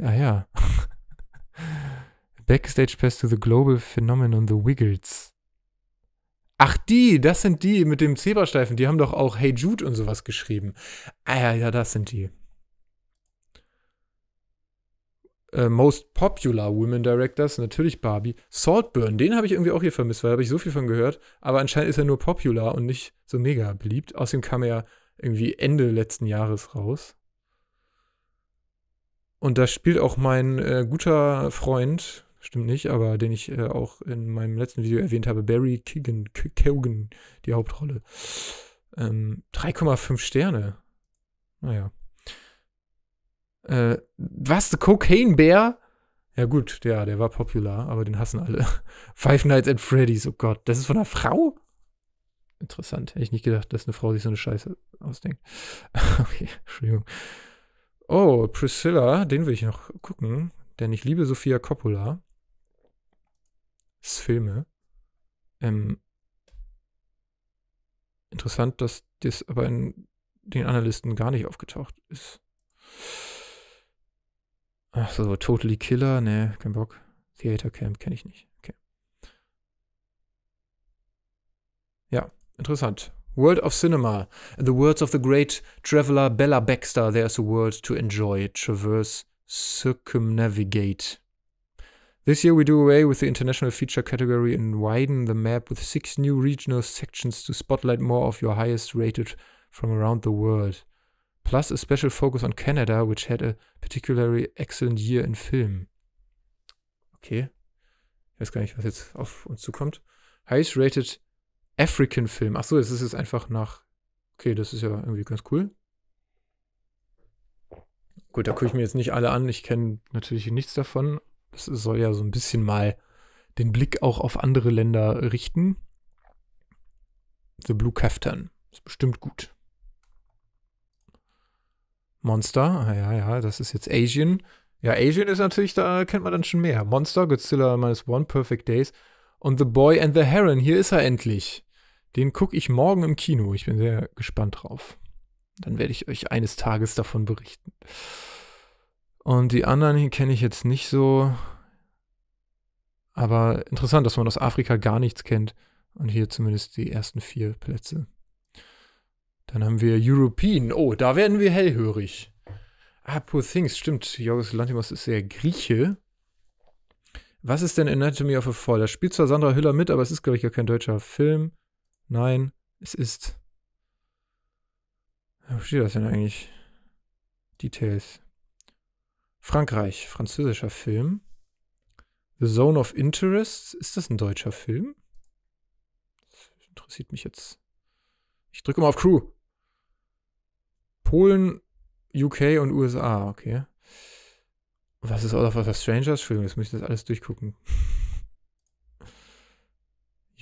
Ah, ja, ja. Backstage Pass to the Global Phenomenon The Wiggles. Ach, die, das sind die mit dem Zebrastreifen. Die haben doch auch Hey Jude und sowas geschrieben. Ah ja, ja, das sind die. äh, Most Popular Women Directors, natürlich Barbie. Saltburn, den habe ich irgendwie auch hier vermisst, weil da habe ich so viel von gehört. Aber anscheinend ist er nur popular und nicht so mega beliebt. Außerdem kam er irgendwie Ende letzten Jahres raus. Und da spielt auch mein äh, guter Freund, stimmt nicht, aber den ich äh, auch in meinem letzten Video erwähnt habe, Barry Keegan, Keoghan, die Hauptrolle. Ähm, 3,5 Sterne. Naja. Äh, was? The Cocaine Bear? Ja, gut, ja, der war popular, aber den hassen alle. Five Nights at Freddy's, oh Gott, das ist von einer Frau? Interessant. Hätte ich nicht gedacht, dass eine Frau sich so eine Scheiße ausdenkt. okay, Entschuldigung. Oh, Priscilla, den will ich noch gucken, denn ich liebe Sofia Coppola. Das Filme. Ähm, interessant, dass das aber in den Analysten gar nicht aufgetaucht ist. Ach so, Totally Killer, ne, kein Bock. Theater Camp kenne ich nicht. Okay. Ja, interessant. World of Cinema. In the words of the great traveler Bella Baxter, there's a world to enjoy, traverse, circumnavigate. This year we do away with the international feature category and widen the map with six new regional sections to spotlight more of your highest rated from around the world. plus a special focus on Canada, which had a particularly excellent year in film. Okay. Ich weiß gar nicht, was jetzt auf uns zukommt. Highest rated African Film. Achso, das ist jetzt einfach nach. Okay, das ist ja irgendwie ganz cool. Gut, da gucke ich mir jetzt nicht alle an. Ich kenne natürlich nichts davon. Das soll ja so ein bisschen mal den Blick auch auf andere Länder richten. The Blue Kaftan. Ist bestimmt gut. Monster, ah, ja, ja, das ist jetzt Asian. Ja, Asian ist natürlich, da kennt man dann schon mehr. Monster, Godzilla minus One Perfect Days und The Boy and the Heron. Hier ist er endlich. Den gucke ich morgen im Kino. Ich bin sehr gespannt drauf. Dann werde ich euch eines Tages davon berichten. Und die anderen hier kenne ich jetzt nicht so. Aber interessant, dass man aus Afrika gar nichts kennt. Und hier zumindest die ersten vier Plätze. Dann haben wir European. Oh, da werden wir hellhörig. Ah, Poor Things, stimmt. Jorgos Lantimos ist sehr Grieche. Was ist denn Anatomy of a Fall? Da spielt zwar Sandra Hüller mit, aber es ist, glaube ich, gar kein deutscher Film. Nein, es ist. Wo steht das denn eigentlich? Details. Frankreich, französischer Film. The Zone of Interest, ist das ein deutscher Film? Das interessiert mich jetzt. Ich drücke mal auf Crew. Polen, UK und USA, okay. Was ist All of Us Strangers? Entschuldigung, jetzt muss ich das alles durchgucken.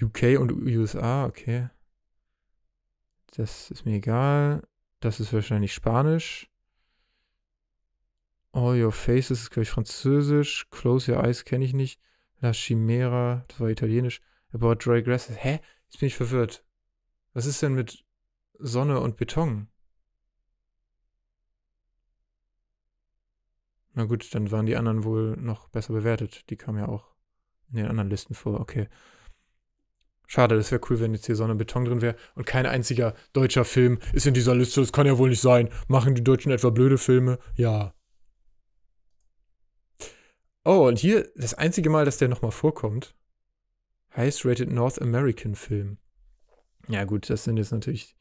UK und USA, okay. Das ist mir egal. Das ist wahrscheinlich Spanisch. All Your Faces ist, glaube ich, Französisch. Close Your Eyes kenne ich nicht. La Chimera, das war Italienisch. About Dry Grasses. Hä? Jetzt bin ich verwirrt. Was ist denn mit Sonne und Beton? Na gut, dann waren die anderen wohl noch besser bewertet. Die kamen ja auch in den anderen Listen vor. Okay. Schade, das wäre cool, wenn jetzt hier Sonne Beton drin wäre und kein einziger deutscher Film ist in dieser Liste. Das kann ja wohl nicht sein. Machen die Deutschen etwa blöde Filme? Ja. Oh, und hier das einzige Mal, dass der nochmal vorkommt. Highest Rated North American Film. Ja, gut, das sind jetzt natürlich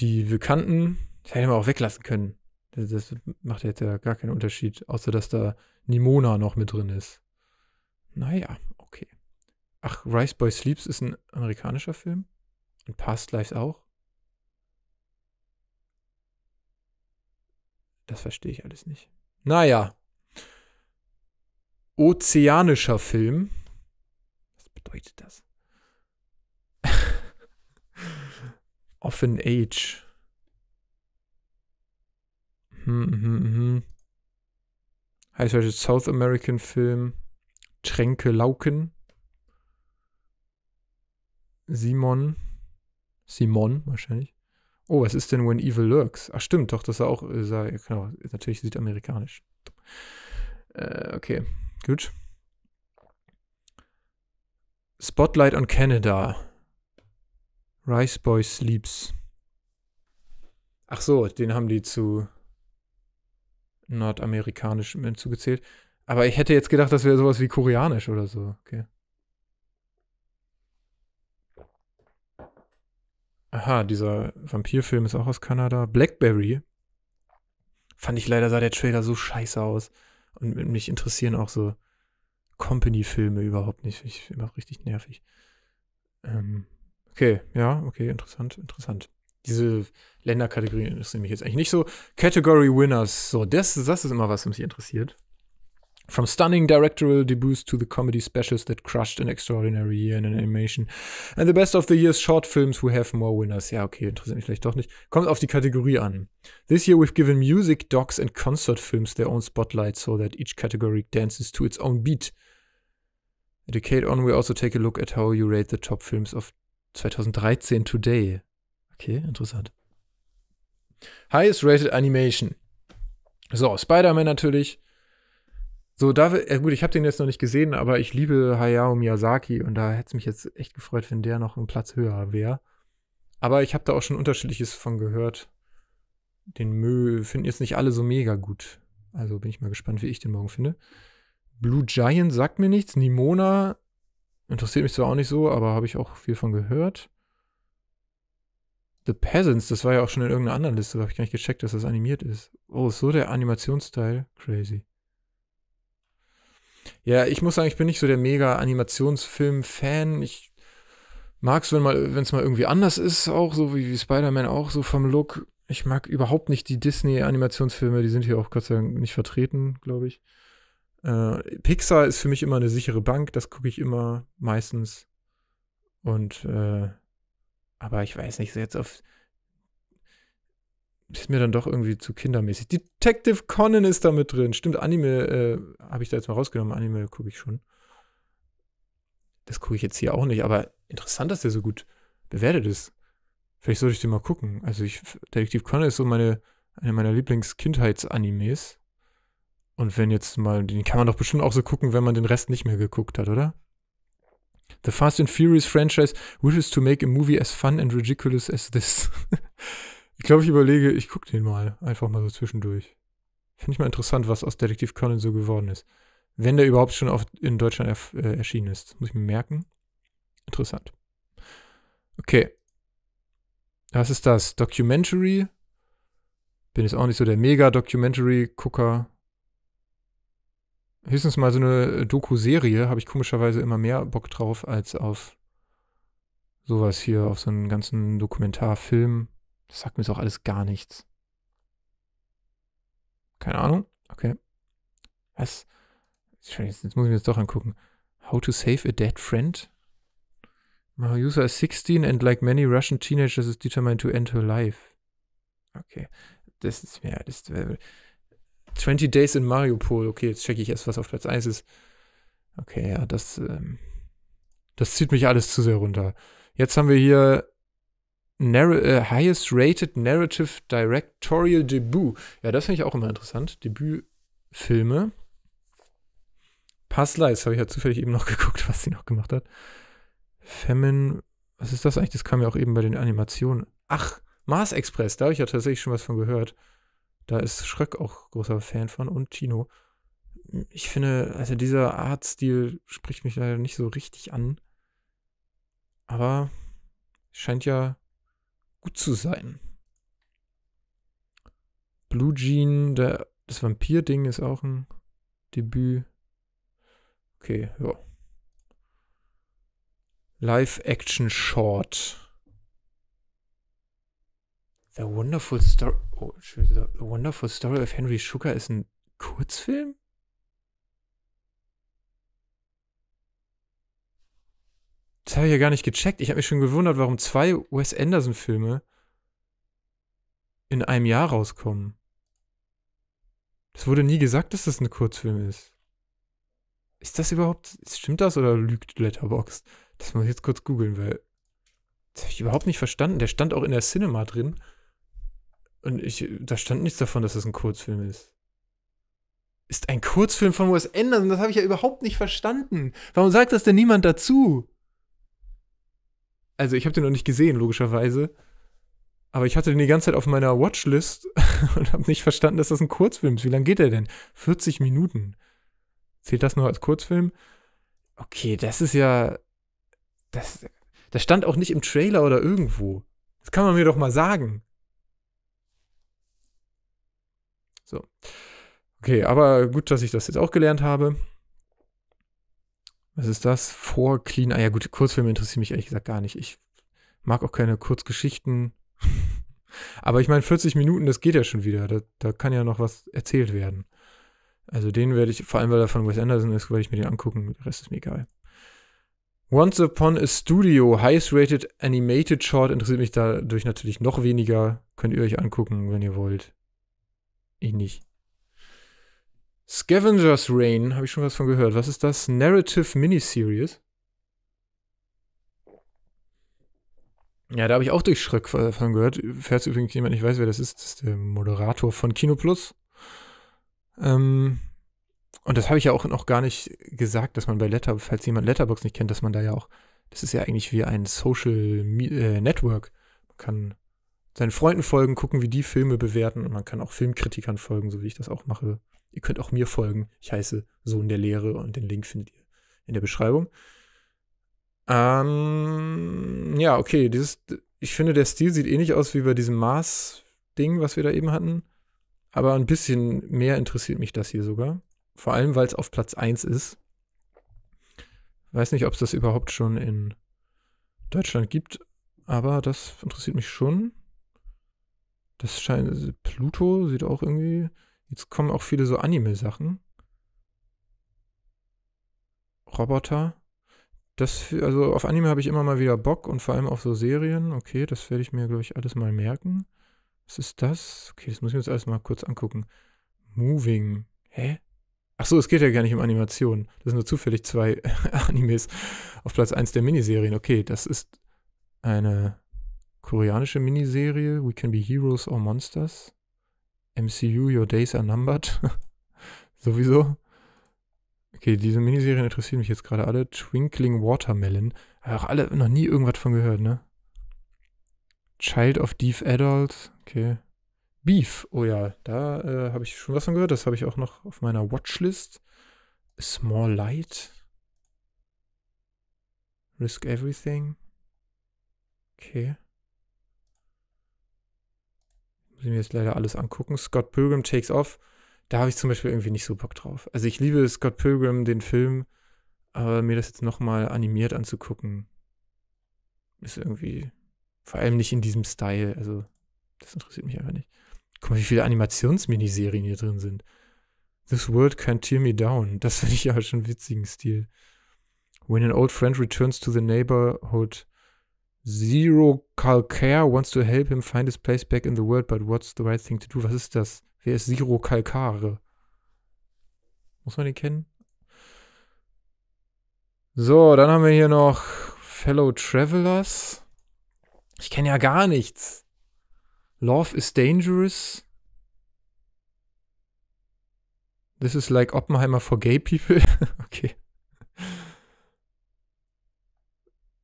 die bekannten. Das hätte man auch weglassen können. Das, das macht jetzt ja gar keinen Unterschied, außer dass da Nimona noch mit drin ist. Naja, okay. Ach, Rice Boy Sleeps ist ein amerikanischer Film? Und Past Lives auch? Das verstehe ich alles nicht. Naja. Ozeanischer Film. Was bedeutet das? Offen Age. Mhm, mhm, mhm, Heißt also South American Film Tränke Lauken. Simon. Simon wahrscheinlich. Oh, was ist denn When Evil Lurks? Ach stimmt, doch, das ist auch, ist genau, natürlich südamerikanisch. Äh, okay, gut. Spotlight on Canada. Rice Boy Sleeps. Ach so, den haben die zu nordamerikanisch hinzugezählt. Aber ich hätte jetzt gedacht, das wäre sowas wie koreanisch oder so. Okay. Aha, dieser Vampirfilm ist auch aus Kanada. Blackberry. Fand ich leider, sah der Trailer so scheiße aus. Und mich interessieren auch so Company-Filme überhaupt nicht. Ich immer richtig nervig. Ähm, okay, ja, okay, interessant, interessant. Diese Länderkategorien interessieren mich jetzt eigentlich nicht so. Category Winners, so, das, das ist immer was, was mich interessiert. From stunning directorial debuts to the comedy specials that crushed an extraordinary year in an animation. And the best of the year's short films who have more winners. Ja, okay, interessiert mich vielleicht doch nicht. Kommt auf die Kategorie an. This year we've given music, docs and concert films their own spotlight so that each category dances to its own beat. A decade on, we also take a look at how you rate the top films of 2013 today. Okay, interessant. Highest Rated Animation. So, Spider-Man natürlich. So, da, äh, gut, ich habe den jetzt noch nicht gesehen, aber ich liebe Hayao Miyazaki und da hätte es mich jetzt echt gefreut, wenn der noch einen Platz höher wäre. Aber ich habe da auch schon unterschiedliches von gehört. Den Müll finden jetzt nicht alle so mega gut. Also bin ich mal gespannt, wie ich den morgen finde. Blue Giant sagt mir nichts. Nimona interessiert mich zwar auch nicht so, aber habe ich auch viel von gehört. The Peasants, das war ja auch schon in irgendeiner anderen Liste, da habe ich gar nicht gecheckt, dass das animiert ist. Oh, so der Animationsteil. Crazy. Ja, ich muss sagen, ich bin nicht so der mega Animationsfilm-Fan. Ich mag es, wenn mal, es mal irgendwie anders ist, auch so wie, wie Spider-Man auch, so vom Look. Ich mag überhaupt nicht die Disney-Animationsfilme, die sind hier auch Gott sei Dank nicht vertreten, glaube ich. Äh, Pixar ist für mich immer eine sichere Bank, das gucke ich immer meistens. Und äh, aber ich weiß nicht, so jetzt auf. Ist mir dann doch irgendwie zu kindermäßig. Detective Conan ist da mit drin. Stimmt, Anime äh, habe ich da jetzt mal rausgenommen. Anime gucke ich schon. Das gucke ich jetzt hier auch nicht, aber interessant, dass der so gut bewertet ist. Vielleicht sollte ich den mal gucken. Also ich, Detektiv Conan ist so meine, eine meiner Lieblings-Kindheits-Animes. Und wenn jetzt mal, den kann man doch bestimmt auch so gucken, wenn man den Rest nicht mehr geguckt hat, oder? The Fast and Furious Franchise wishes to make a movie as fun and ridiculous as this. ich glaube, ich überlege, ich gucke den mal. Einfach mal so zwischendurch. Finde ich mal interessant, was aus Detective Conan so geworden ist. Wenn der überhaupt schon auf, in Deutschland erf, äh, erschienen ist. Muss ich mir merken. Interessant. Okay. Was ist das? Documentary. Bin jetzt auch nicht so der Mega-Documentary-Gucker höchstens mal so eine äh, Doku-Serie, habe ich komischerweise immer mehr Bock drauf als auf sowas hier, auf so einen ganzen Dokumentarfilm. Das sagt mir doch auch alles gar nichts. Keine Ahnung. Okay. Was? Jetzt muss ich mir das doch angucken. How to Save a Dead Friend? My user is 16 and like many Russian teenagers is determined to end her life. Okay. Das ist mir, das, äh, 20 Days in Mariupol. Okay, jetzt checke ich erst, was auf Platz 1 ist. Okay, ja, das, ähm, das zieht mich alles zu sehr runter. Jetzt haben wir hier Narr äh, Highest Rated Narrative Directorial Debut. Ja, das finde ich auch immer interessant. Debütfilme. Passlights habe ich ja zufällig eben noch geguckt, was sie noch gemacht hat. Femin, was ist das eigentlich? Das kam ja auch eben bei den Animationen. Ach, Mars Express, da habe ich ja tatsächlich schon was von gehört. Da ist Schröck auch großer Fan von und Tino. Ich finde, also dieser Artstil spricht mich leider nicht so richtig an. Aber scheint ja gut zu sein. Blue Jean, der, das Vampir-Ding ist auch ein Debüt. Okay, ja. Live-Action-Short. The Wonderful Story. Oh, The Wonderful Story of Henry Sugar ist ein Kurzfilm? Das habe ich ja gar nicht gecheckt. Ich habe mich schon gewundert, warum zwei Wes Anderson-Filme in einem Jahr rauskommen. Es wurde nie gesagt, dass das ein Kurzfilm ist. Ist das überhaupt. Stimmt das oder lügt Letterboxd? Das muss ich jetzt kurz googeln, weil. Das habe ich überhaupt nicht verstanden. Der stand auch in der Cinema drin. Und ich, da stand nichts davon, dass es das ein Kurzfilm ist. Ist ein Kurzfilm von Wes Anderson, das habe ich ja überhaupt nicht verstanden. Warum sagt das denn niemand dazu? Also, ich habe den noch nicht gesehen, logischerweise. Aber ich hatte den die ganze Zeit auf meiner Watchlist und habe nicht verstanden, dass das ein Kurzfilm ist. Wie lange geht der denn? 40 Minuten. Zählt das nur als Kurzfilm? Okay, das ist ja. Das, das stand auch nicht im Trailer oder irgendwo. Das kann man mir doch mal sagen. So. Okay, aber gut, dass ich das jetzt auch gelernt habe. Was ist das? Vor Clean. Ah ja, gut, Kurzfilme interessieren mich ehrlich gesagt gar nicht. Ich mag auch keine Kurzgeschichten. aber ich meine, 40 Minuten, das geht ja schon wieder. Da, da kann ja noch was erzählt werden. Also den werde ich, vor allem weil er von Wes Anderson ist, werde ich mir den angucken. Der Rest ist mir egal. Once Upon a Studio, Highest Rated Animated Short, interessiert mich dadurch natürlich noch weniger. Könnt ihr euch angucken, wenn ihr wollt. Ich nicht. Scavenger's Reign, habe ich schon was von gehört. Was ist das? Narrative Miniseries? Ja, da habe ich auch durch Schreck von gehört. Falls übrigens jemand nicht weiß, wer das ist, das ist der Moderator von Kino Plus. Ähm, und das habe ich ja auch noch gar nicht gesagt, dass man bei Letterboxd, falls jemand Letterboxd nicht kennt, dass man da ja auch, das ist ja eigentlich wie ein Social Me äh, Network. Man kann seinen Freunden folgen, gucken, wie die Filme bewerten und man kann auch Filmkritikern folgen, so wie ich das auch mache. Ihr könnt auch mir folgen. Ich heiße Sohn der Lehre und den Link findet ihr in der Beschreibung. Ähm, ja, okay, dieses, ich finde, der Stil sieht ähnlich aus wie bei diesem Mars-Ding, was wir da eben hatten. Aber ein bisschen mehr interessiert mich das hier sogar. Vor allem, weil es auf Platz 1 ist. Weiß nicht, ob es das überhaupt schon in Deutschland gibt, aber das interessiert mich schon. Das scheint. Also Pluto sieht auch irgendwie. Jetzt kommen auch viele so Anime-Sachen. Roboter. Das, also auf Anime habe ich immer mal wieder Bock und vor allem auf so Serien. Okay, das werde ich mir, glaube ich, alles mal merken. Was ist das? Okay, das muss ich mir jetzt alles mal kurz angucken. Moving. Hä? Achso, es geht ja gar nicht um Animation. Das sind nur zufällig zwei Animes auf Platz 1 der Miniserien. Okay, das ist eine koreanische Miniserie We Can Be Heroes or Monsters. MCU Your Days Are Numbered. Sowieso. Okay, diese Miniserien interessieren mich jetzt gerade alle. Twinkling Watermelon. Auch alle noch nie irgendwas von gehört, ne? Child of Deep Adults. Okay. Beef. Oh ja, da äh, habe ich schon was von gehört. Das habe ich auch noch auf meiner Watchlist. Small Light. Risk Everything. Okay ich mir jetzt leider alles angucken. Scott Pilgrim Takes Off. Da habe ich zum Beispiel irgendwie nicht so Bock drauf. Also ich liebe Scott Pilgrim, den Film, aber mir das jetzt nochmal animiert anzugucken, ist irgendwie vor allem nicht in diesem Style. Also das interessiert mich einfach nicht. Guck mal, wie viele Animationsminiserien hier drin sind. This World Can't Tear Me Down. Das finde ich ja schon witzigen Stil. When an old friend returns to the neighborhood Zero Calcare wants to help him find his place back in the world, but what's the right thing to do? Was ist das? Wer ist Zero Calcare? Muss man den kennen? So, dann haben wir hier noch Fellow Travelers. Ich kenne ja gar nichts. Love is dangerous. This is like Oppenheimer for gay people. okay.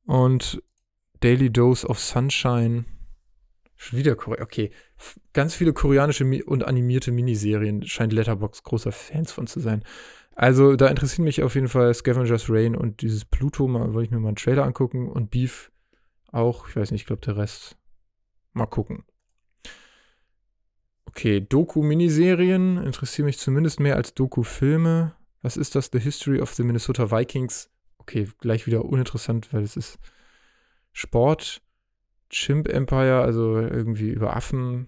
Und Daily Dose of Sunshine. Schon wieder Korea. Okay. Ganz viele koreanische und animierte Miniserien scheint Letterbox großer Fans von zu sein. Also, da interessieren mich auf jeden Fall Scavengers Rain und dieses Pluto. Mal wollte ich mir mal einen Trailer angucken und Beef auch. Ich weiß nicht, ich glaube, der Rest. Mal gucken. Okay, Doku-Miniserien interessieren mich zumindest mehr als Doku-Filme. Was ist das? The History of the Minnesota Vikings. Okay, gleich wieder uninteressant, weil es ist Sport, Chimp Empire, also irgendwie über Affen.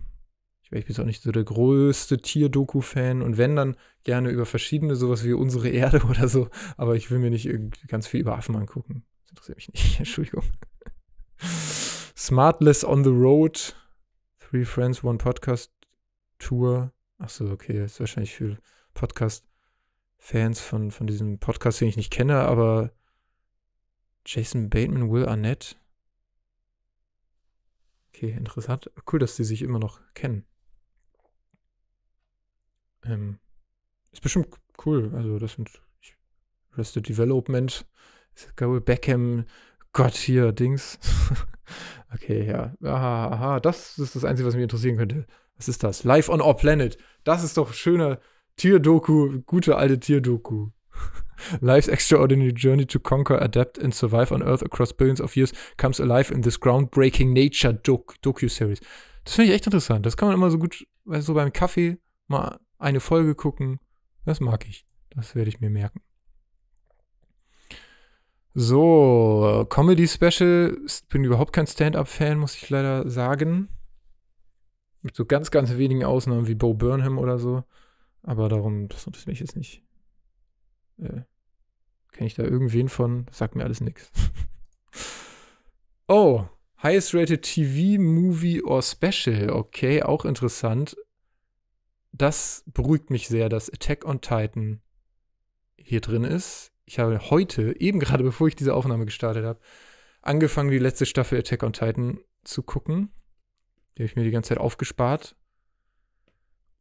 Ich ich bin auch nicht so der größte Tier-Doku-Fan und wenn dann gerne über verschiedene, sowas wie unsere Erde oder so, aber ich will mir nicht ganz viel über Affen angucken. Das interessiert mich nicht. Entschuldigung. Smartless on the Road, Three Friends, One Podcast Tour. Achso, okay, das ist wahrscheinlich für Podcast-Fans von, von diesem Podcast, den ich nicht kenne, aber Jason Bateman, Will Arnett. Okay, interessant. Cool, dass die sich immer noch kennen. Ähm, ist bestimmt cool. Also, das sind Arrested Development, Gabriel Beckham, Gott, hier, Dings. okay, ja. Aha, aha, das ist das Einzige, was mich interessieren könnte. Was ist das? Live on Our Planet. Das ist doch schöne Tierdoku, gute alte Tierdoku. Life's extraordinary journey to conquer, adapt and survive on Earth across billions of years comes alive in this groundbreaking nature doc series Das finde ich echt interessant. Das kann man immer so gut, so beim Kaffee mal eine Folge gucken. Das mag ich. Das werde ich mir merken. So, Comedy Special. Bin überhaupt kein Stand-up-Fan, muss ich leider sagen. Mit so ganz, ganz wenigen Ausnahmen wie Bo Burnham oder so. Aber darum, das interessiert mich jetzt nicht. Äh, Kenne ich da irgendwen von? Sagt mir alles nichts. Oh, highest rated TV, Movie or Special. Okay, auch interessant. Das beruhigt mich sehr, dass Attack on Titan hier drin ist. Ich habe heute, eben gerade bevor ich diese Aufnahme gestartet habe, angefangen, die letzte Staffel Attack on Titan zu gucken. Die habe ich mir die ganze Zeit aufgespart.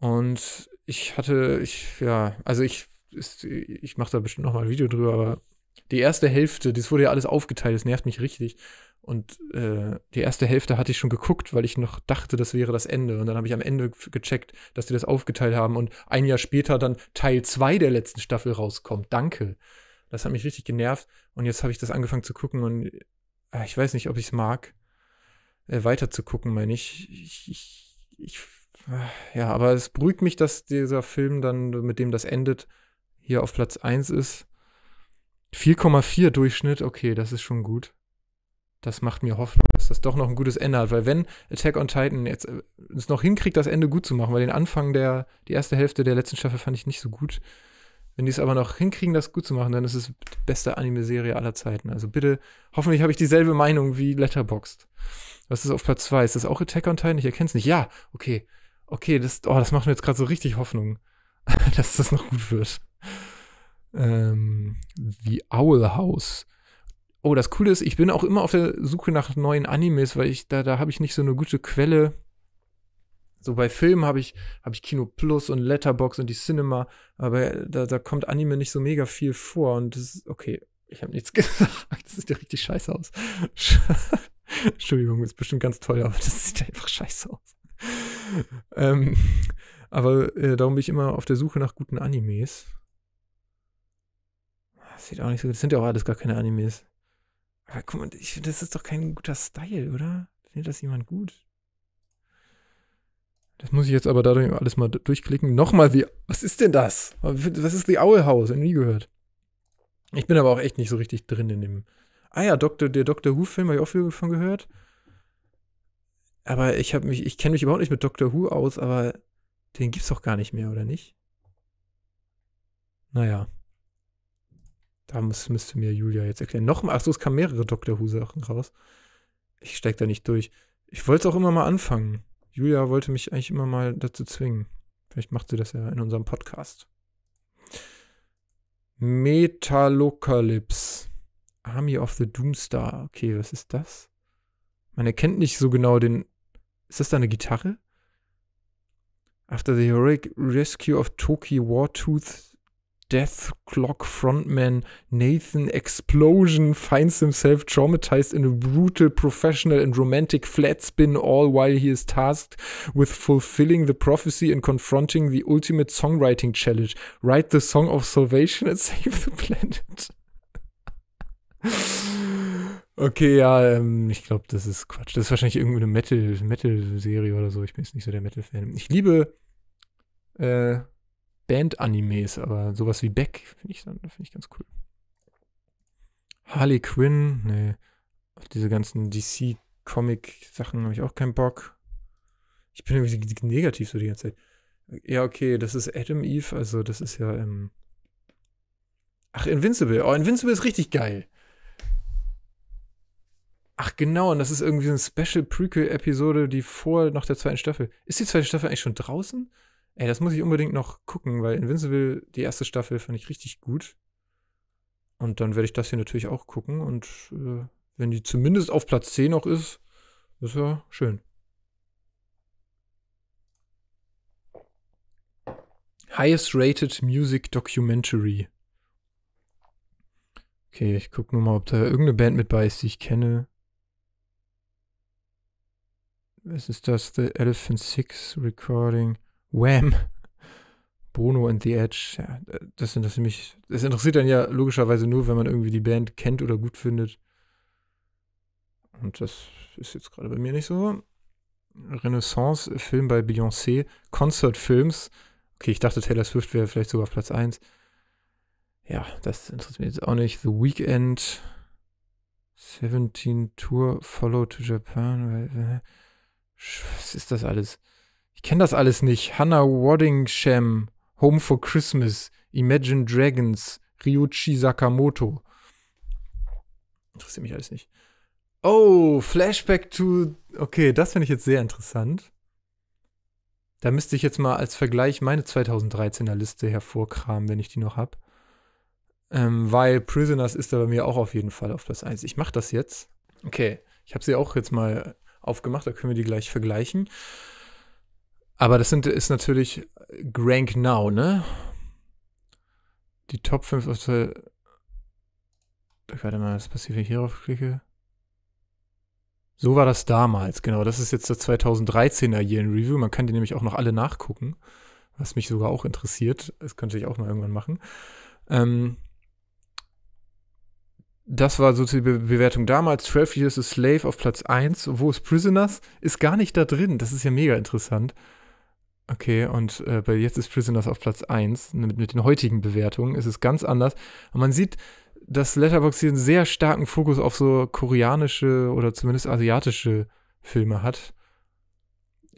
Und ich hatte, ich, ja, also ich ist, ich mache da bestimmt noch mal ein Video drüber, aber die erste Hälfte, das wurde ja alles aufgeteilt, das nervt mich richtig. Und äh, die erste Hälfte hatte ich schon geguckt, weil ich noch dachte, das wäre das Ende. Und dann habe ich am Ende gecheckt, dass die das aufgeteilt haben und ein Jahr später dann Teil 2 der letzten Staffel rauskommt. Danke. Das hat mich richtig genervt. Und jetzt habe ich das angefangen zu gucken und äh, ich weiß nicht, ob ich es mag, äh, weiter zu gucken, meine ich. Ich, ich, ich äh, ja, aber es beruhigt mich, dass dieser Film dann, mit dem das endet, hier auf Platz 1 ist. 4,4 Durchschnitt, okay, das ist schon gut. Das macht mir Hoffnung, dass das doch noch ein gutes Ende hat, weil wenn Attack on Titan jetzt äh, es noch hinkriegt, das Ende gut zu machen, weil den Anfang der, die erste Hälfte der letzten Staffel fand ich nicht so gut. Wenn die es aber noch hinkriegen, das gut zu machen, dann ist es die beste Anime-Serie aller Zeiten. Also bitte, hoffentlich habe ich dieselbe Meinung wie Letterboxd. Was ist auf Platz 2? Ist das auch Attack on Titan? Ich erkenne es nicht. Ja, okay. Okay, das, oh, das macht mir jetzt gerade so richtig Hoffnung, dass das noch gut wird ähm, wie Owl House. Oh, das Coole ist, ich bin auch immer auf der Suche nach neuen Animes, weil ich da, da habe ich nicht so eine gute Quelle. So bei Filmen habe ich, hab ich Kino Plus und Letterbox und die Cinema, aber da, da kommt Anime nicht so mega viel vor und das ist, okay, ich habe nichts gesagt. Das sieht ja richtig scheiße aus. Entschuldigung, ist bestimmt ganz toll, aber das sieht einfach scheiße aus. ähm, aber äh, darum bin ich immer auf der Suche nach guten Animes. Das sieht auch nicht so gut. Das sind ja auch alles gar keine Animes. Aber guck mal, ich finde, das ist doch kein guter Style, oder? Findet das jemand gut? Das muss ich jetzt aber dadurch alles mal durchklicken. Nochmal, wie. Was ist denn das? Was ist The Owl House? Ich nie gehört. Ich bin aber auch echt nicht so richtig drin in dem. Ah ja, Doktor, der Doctor Who-Film habe ich auch viel von gehört. Aber ich habe mich, ich kenne mich überhaupt nicht mit Doctor Who aus, aber den gibt's doch gar nicht mehr, oder nicht? Naja. Da muss, müsste mir Julia jetzt erklären. Nochmal, achso, es kamen mehrere Doctor Who-Sachen raus. Ich steig da nicht durch. Ich wollte es auch immer mal anfangen. Julia wollte mich eigentlich immer mal dazu zwingen. Vielleicht macht sie das ja in unserem Podcast. Metalocalypse. Army of the Doomstar. Okay, was ist das? Man erkennt nicht so genau den. Ist das da eine Gitarre? After the heroic rescue of Toki Wartooth, Death Clock frontman Nathan Explosion finds himself traumatized in a brutal, professional, and romantic flat spin, all while he is tasked with fulfilling the prophecy and confronting the ultimate songwriting challenge write the song of salvation and save the planet. Okay, ja, ähm, ich glaube, das ist Quatsch. Das ist wahrscheinlich irgendeine Metal-Serie Metal oder so. Ich bin jetzt nicht so der Metal-Fan. Ich liebe äh, Band-Animes, aber sowas wie Beck finde ich, dann, find ich ganz cool. Harley Quinn, ne. Auf diese ganzen DC-Comic-Sachen habe ich auch keinen Bock. Ich bin irgendwie negativ so die ganze Zeit. Ja, okay, das ist Adam Eve, also das ist ja. im. Ähm, ach, Invincible. Oh, Invincible ist richtig geil. Ach genau, und das ist irgendwie so eine Special Prequel-Episode, die vor noch der zweiten Staffel. Ist die zweite Staffel eigentlich schon draußen? Ey, das muss ich unbedingt noch gucken, weil Invincible, die erste Staffel, fand ich richtig gut. Und dann werde ich das hier natürlich auch gucken. Und äh, wenn die zumindest auf Platz 10 noch ist, ist ja schön. Highest Rated Music Documentary. Okay, ich gucke nur mal, ob da irgendeine Band mit bei ist, die ich kenne. Was ist das? The Elephant Six Recording. Wham, Bono and the Edge, ja, das sind das für Das interessiert dann ja logischerweise nur, wenn man irgendwie die Band kennt oder gut findet. Und das ist jetzt gerade bei mir nicht so. Renaissance, Film bei Beyoncé, Concert Films. Okay, ich dachte, Taylor Swift wäre vielleicht sogar auf Platz 1. Ja, das interessiert mich jetzt auch nicht. The Weekend, 17 Tour, Follow to Japan. Was ist das alles? kenne das alles nicht. Hannah Waddingham, Home for Christmas, Imagine Dragons, Ryuichi Sakamoto. Interessiert mich alles nicht. Oh, Flashback to. Okay, das finde ich jetzt sehr interessant. Da müsste ich jetzt mal als Vergleich meine 2013er Liste hervorkramen, wenn ich die noch habe. Ähm, weil Prisoners ist da bei mir auch auf jeden Fall auf Platz 1. Ich mache das jetzt. Okay, ich habe sie auch jetzt mal aufgemacht, da können wir die gleich vergleichen. Aber das sind, ist natürlich Rank Now, ne? Die Top 5 aus der. Warte mal, das passiert, wenn ich hier drauf klicke. So war das damals, genau. Das ist jetzt das 2013er Year in Review. Man kann die nämlich auch noch alle nachgucken, was mich sogar auch interessiert. Das könnte ich auch mal irgendwann machen. Ähm, das war so die Be Bewertung damals. 12 Years a Slave auf Platz 1, wo ist Prisoners? Ist gar nicht da drin. Das ist ja mega interessant. Okay, und äh, bei jetzt ist Prisoners auf Platz 1. Mit, mit den heutigen Bewertungen ist es ganz anders. Und man sieht, dass Letterboxd hier einen sehr starken Fokus auf so koreanische oder zumindest asiatische Filme hat.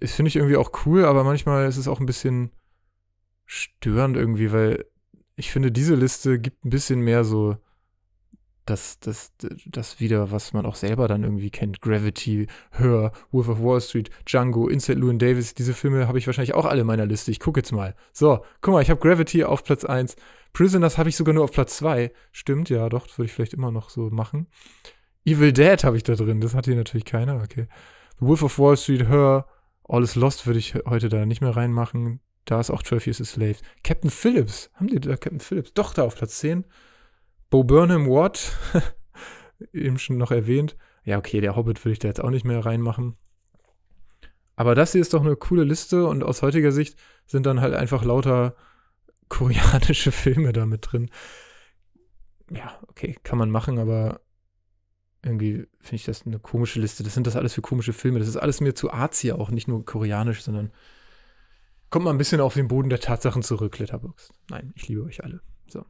Das finde ich irgendwie auch cool, aber manchmal ist es auch ein bisschen störend irgendwie, weil ich finde, diese Liste gibt ein bisschen mehr so das, das, das wieder, was man auch selber dann irgendwie kennt. Gravity, Her, Wolf of Wall Street, Django, Inside Llewyn Davis. Diese Filme habe ich wahrscheinlich auch alle in meiner Liste. Ich gucke jetzt mal. So, guck mal, ich habe Gravity auf Platz 1. Prisoners habe ich sogar nur auf Platz 2. Stimmt, ja, doch, das würde ich vielleicht immer noch so machen. Evil Dead habe ich da drin. Das hat hier natürlich keiner, okay. The Wolf of Wall Street, Her, All is Lost würde ich heute da nicht mehr reinmachen. Da ist auch 12 Years a Slave. Captain Phillips. Haben die da Captain Phillips? Doch, da auf Platz 10. Bo Burnham Watt, eben schon noch erwähnt. Ja, okay, der Hobbit würde ich da jetzt auch nicht mehr reinmachen. Aber das hier ist doch eine coole Liste und aus heutiger Sicht sind dann halt einfach lauter koreanische Filme da mit drin. Ja, okay, kann man machen, aber irgendwie finde ich das eine komische Liste. Das sind das alles für komische Filme. Das ist alles mir zu arzi auch, nicht nur koreanisch, sondern kommt mal ein bisschen auf den Boden der Tatsachen zurück, Letterboxd. Nein, ich liebe euch alle. So.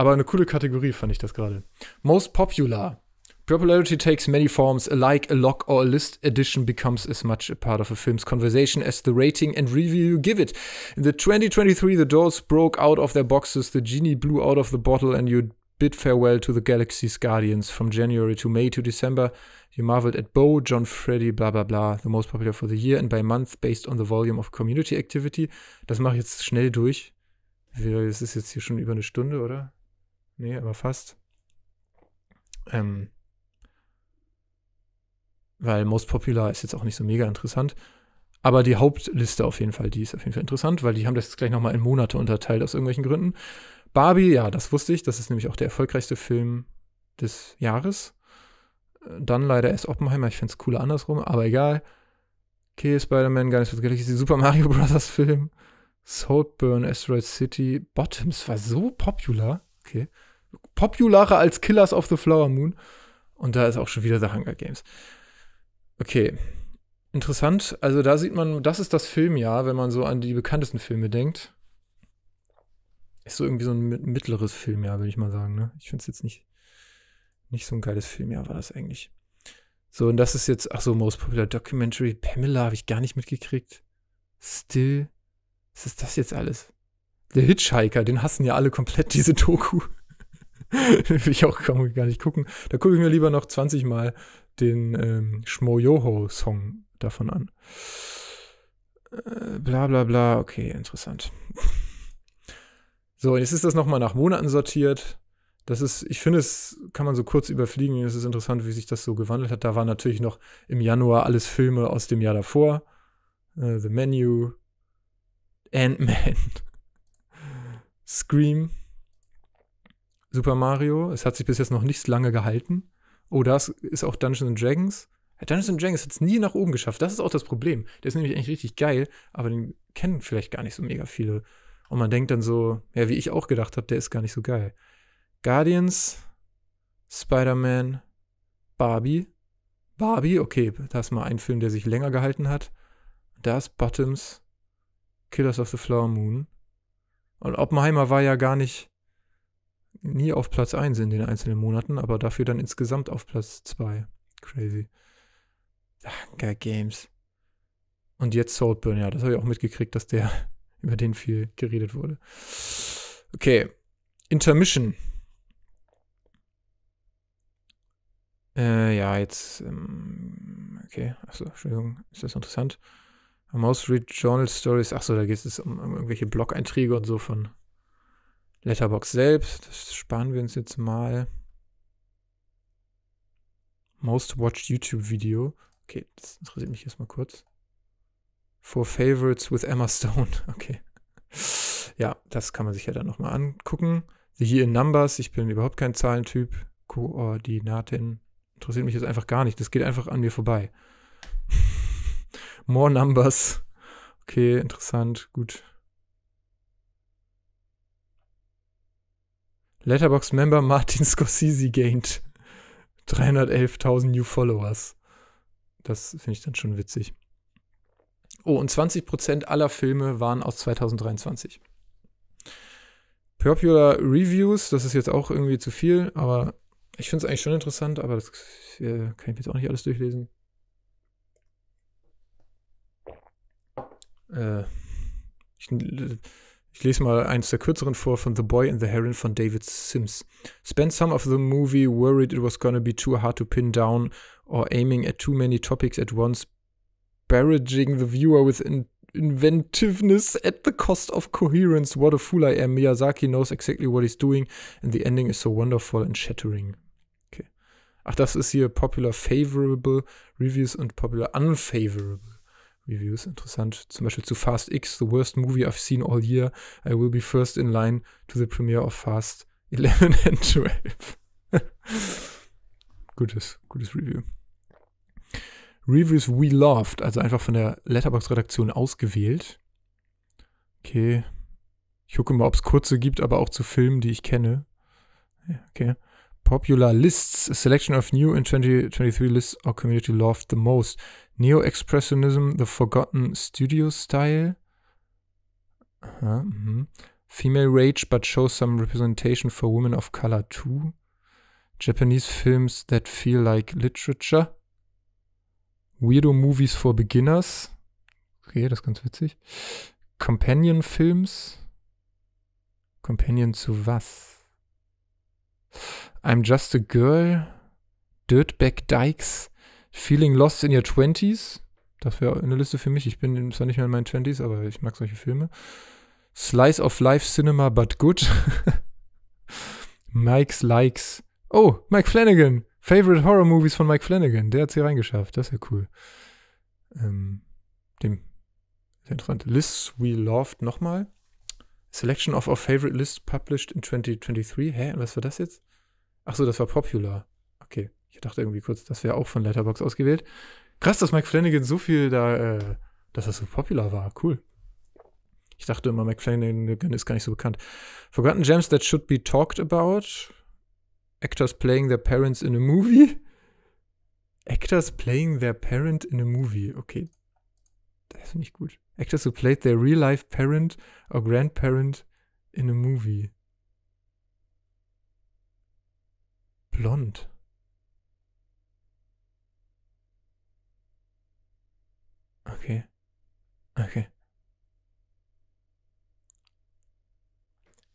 Aber eine coole Kategorie fand ich das gerade. Most Popular. Popularity takes many forms. A like, a lock or a list edition becomes as much a part of a film's conversation as the rating and review you give it. In the 2023, the doors broke out of their boxes, the genie blew out of the bottle, and you bid farewell to the galaxy's guardians. From January to May to December, you marveled at Bo, John Freddy, bla bla bla, the most popular for the year and by month based on the volume of community activity. Das mache ich jetzt schnell durch. Es ist jetzt hier schon über eine Stunde, oder? Nee, aber fast. Ähm, weil Most Popular ist jetzt auch nicht so mega interessant. Aber die Hauptliste auf jeden Fall, die ist auf jeden Fall interessant, weil die haben das jetzt gleich nochmal in Monate unterteilt aus irgendwelchen Gründen. Barbie, ja, das wusste ich. Das ist nämlich auch der erfolgreichste Film des Jahres. Äh, dann leider erst Oppenheimer. Ich fände es cooler andersrum, aber egal. Okay, Spider-Man, gar nicht so ist die Super Mario Bros. Film. Saltburn, Asteroid City. Bottoms war so popular. Okay popularer als Killers of the Flower Moon. Und da ist auch schon wieder The Hunger Games. Okay. Interessant. Also da sieht man, das ist das Filmjahr, wenn man so an die bekanntesten Filme denkt. Ist so irgendwie so ein mittleres Filmjahr, würde ich mal sagen. Ne? Ich finde es jetzt nicht, nicht so ein geiles Filmjahr war das eigentlich. So, und das ist jetzt, ach so, Most Popular Documentary. Pamela habe ich gar nicht mitgekriegt. Still. Was ist das jetzt alles? Der Hitchhiker, den hassen ja alle komplett, diese Doku den Will ich auch gar nicht gucken. Da gucke ich mir lieber noch 20 Mal den ähm, Shmoyoho-Song davon an. Äh, bla bla bla, okay, interessant. so, jetzt ist das nochmal nach Monaten sortiert. Das ist, ich finde, es kann man so kurz überfliegen. Es ist interessant, wie sich das so gewandelt hat. Da waren natürlich noch im Januar alles Filme aus dem Jahr davor. Äh, The Menu, Ant-Man, Scream, Super Mario. Es hat sich bis jetzt noch nicht lange gehalten. Oh, das ist auch Dungeons Dragons. Dungeons Dragons hat es nie nach oben geschafft. Das ist auch das Problem. Der ist nämlich eigentlich richtig geil, aber den kennen vielleicht gar nicht so mega viele. Und man denkt dann so, ja, wie ich auch gedacht habe, der ist gar nicht so geil. Guardians, Spider-Man, Barbie. Barbie, okay, da ist mal ein Film, der sich länger gehalten hat. Da ist Bottoms, Killers of the Flower Moon. Und Oppenheimer war ja gar nicht nie auf Platz 1 in den einzelnen Monaten, aber dafür dann insgesamt auf Platz 2. Crazy. Hunger Games. Und jetzt Saltburn, ja, das habe ich auch mitgekriegt, dass der über den viel geredet wurde. Okay. Intermission. Äh, ja, jetzt. Ähm, okay, achso, Entschuldigung, ist das interessant? Mouse Read Journal Stories, achso, da geht es um, um irgendwelche Blog-Einträge und so von Letterbox selbst, das sparen wir uns jetzt mal. Most watched YouTube Video. Okay, das interessiert mich erstmal kurz. For Favorites with Emma Stone. Okay. Ja, das kann man sich ja dann nochmal angucken. The Year in Numbers. Ich bin überhaupt kein Zahlentyp. Koordinaten. Interessiert mich jetzt einfach gar nicht. Das geht einfach an mir vorbei. More Numbers. Okay, interessant. Gut. Letterbox-Member Martin Scorsese gained 311.000 New Followers. Das finde ich dann schon witzig. Oh, und 20% aller Filme waren aus 2023. Popular Reviews, das ist jetzt auch irgendwie zu viel, aber ich finde es eigentlich schon interessant, aber das äh, kann ich jetzt auch nicht alles durchlesen. Äh, ich, ich lese mal eins der kürzeren vor von The Boy and the Heron von David Sims. Spent some of the movie worried it was gonna be too hard to pin down or aiming at too many topics at once, barraging the viewer with in inventiveness at the cost of coherence. What a fool I am. Miyazaki knows exactly what he's doing and the ending is so wonderful and shattering. Okay. Ach, das ist hier Popular Favorable Reviews und Popular Unfavorable. Reviews, interessant. Zum Beispiel zu Fast X, the worst movie I've seen all year. I will be first in line to the premiere of Fast 11 and 12. gutes, gutes Review. Reviews we loved, also einfach von der Letterbox-Redaktion ausgewählt. Okay. Ich gucke mal, ob es kurze gibt, aber auch zu Filmen, die ich kenne. Okay. Popular Lists, a selection of new and 2023 lists our community loved the most. Neo-Expressionism, The Forgotten Studio Style. Aha, mh. Female Rage, but shows some representation for women of color too. Japanese films that feel like literature. Weirdo Movies for Beginners. Okay, das ist ganz witzig. Companion Films. Companion zu was? I'm Just a Girl. Dirtbag Dykes. Feeling Lost in Your Twenties. Das wäre eine Liste für mich. Ich bin zwar nicht mehr in meinen Twenties, aber ich mag solche Filme. Slice of Life Cinema, but good. Mike's Likes. Oh, Mike Flanagan. Favorite Horror Movies von Mike Flanagan. Der hat's hier reingeschafft. Das ist ja cool. Ähm, dem sehr interessant. Lists We Loved nochmal. Selection of our favorite lists published in 2023. Hä, was war das jetzt? Achso, das war Popular. Okay. Ich dachte irgendwie kurz, das wäre auch von Letterbox ausgewählt. Krass, dass Mike Flanagan so viel da, äh, dass er so popular war. Cool. Ich dachte immer, Mike Flanagan ist gar nicht so bekannt. Forgotten Gems that should be talked about. Actors playing their parents in a movie. Actors playing their parent in a movie. Okay. Das finde ich gut. Actors who played their real-life parent or grandparent in a movie. Blond. Okay. Okay.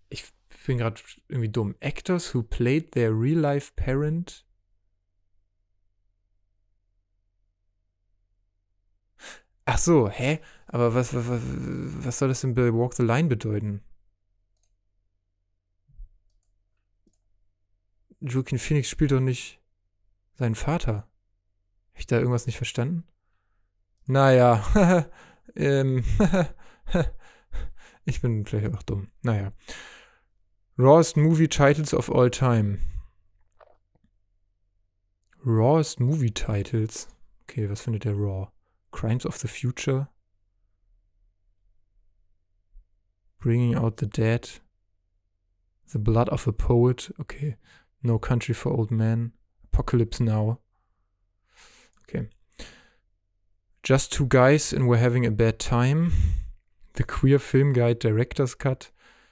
Ich bin gerade irgendwie dumm. Actors who played their real-life parent. Ach so, hä? Aber was, was, was soll das denn bei Walk the Line bedeuten? Joaquin Phoenix spielt doch nicht seinen Vater. Habe ich da irgendwas nicht verstanden? Naja, ähm, ich bin vielleicht auch dumm. Naja. Rawest Movie Titles of All Time. Rawest Movie Titles. Okay, was findet der Raw? Crimes of the Future. Bringing Out the Dead. The Blood of a Poet. Okay. No Country for Old Men. Apocalypse Now. Okay. Just Two Guys and We're Having a Bad Time, The Queer Film Guide Director's Cut,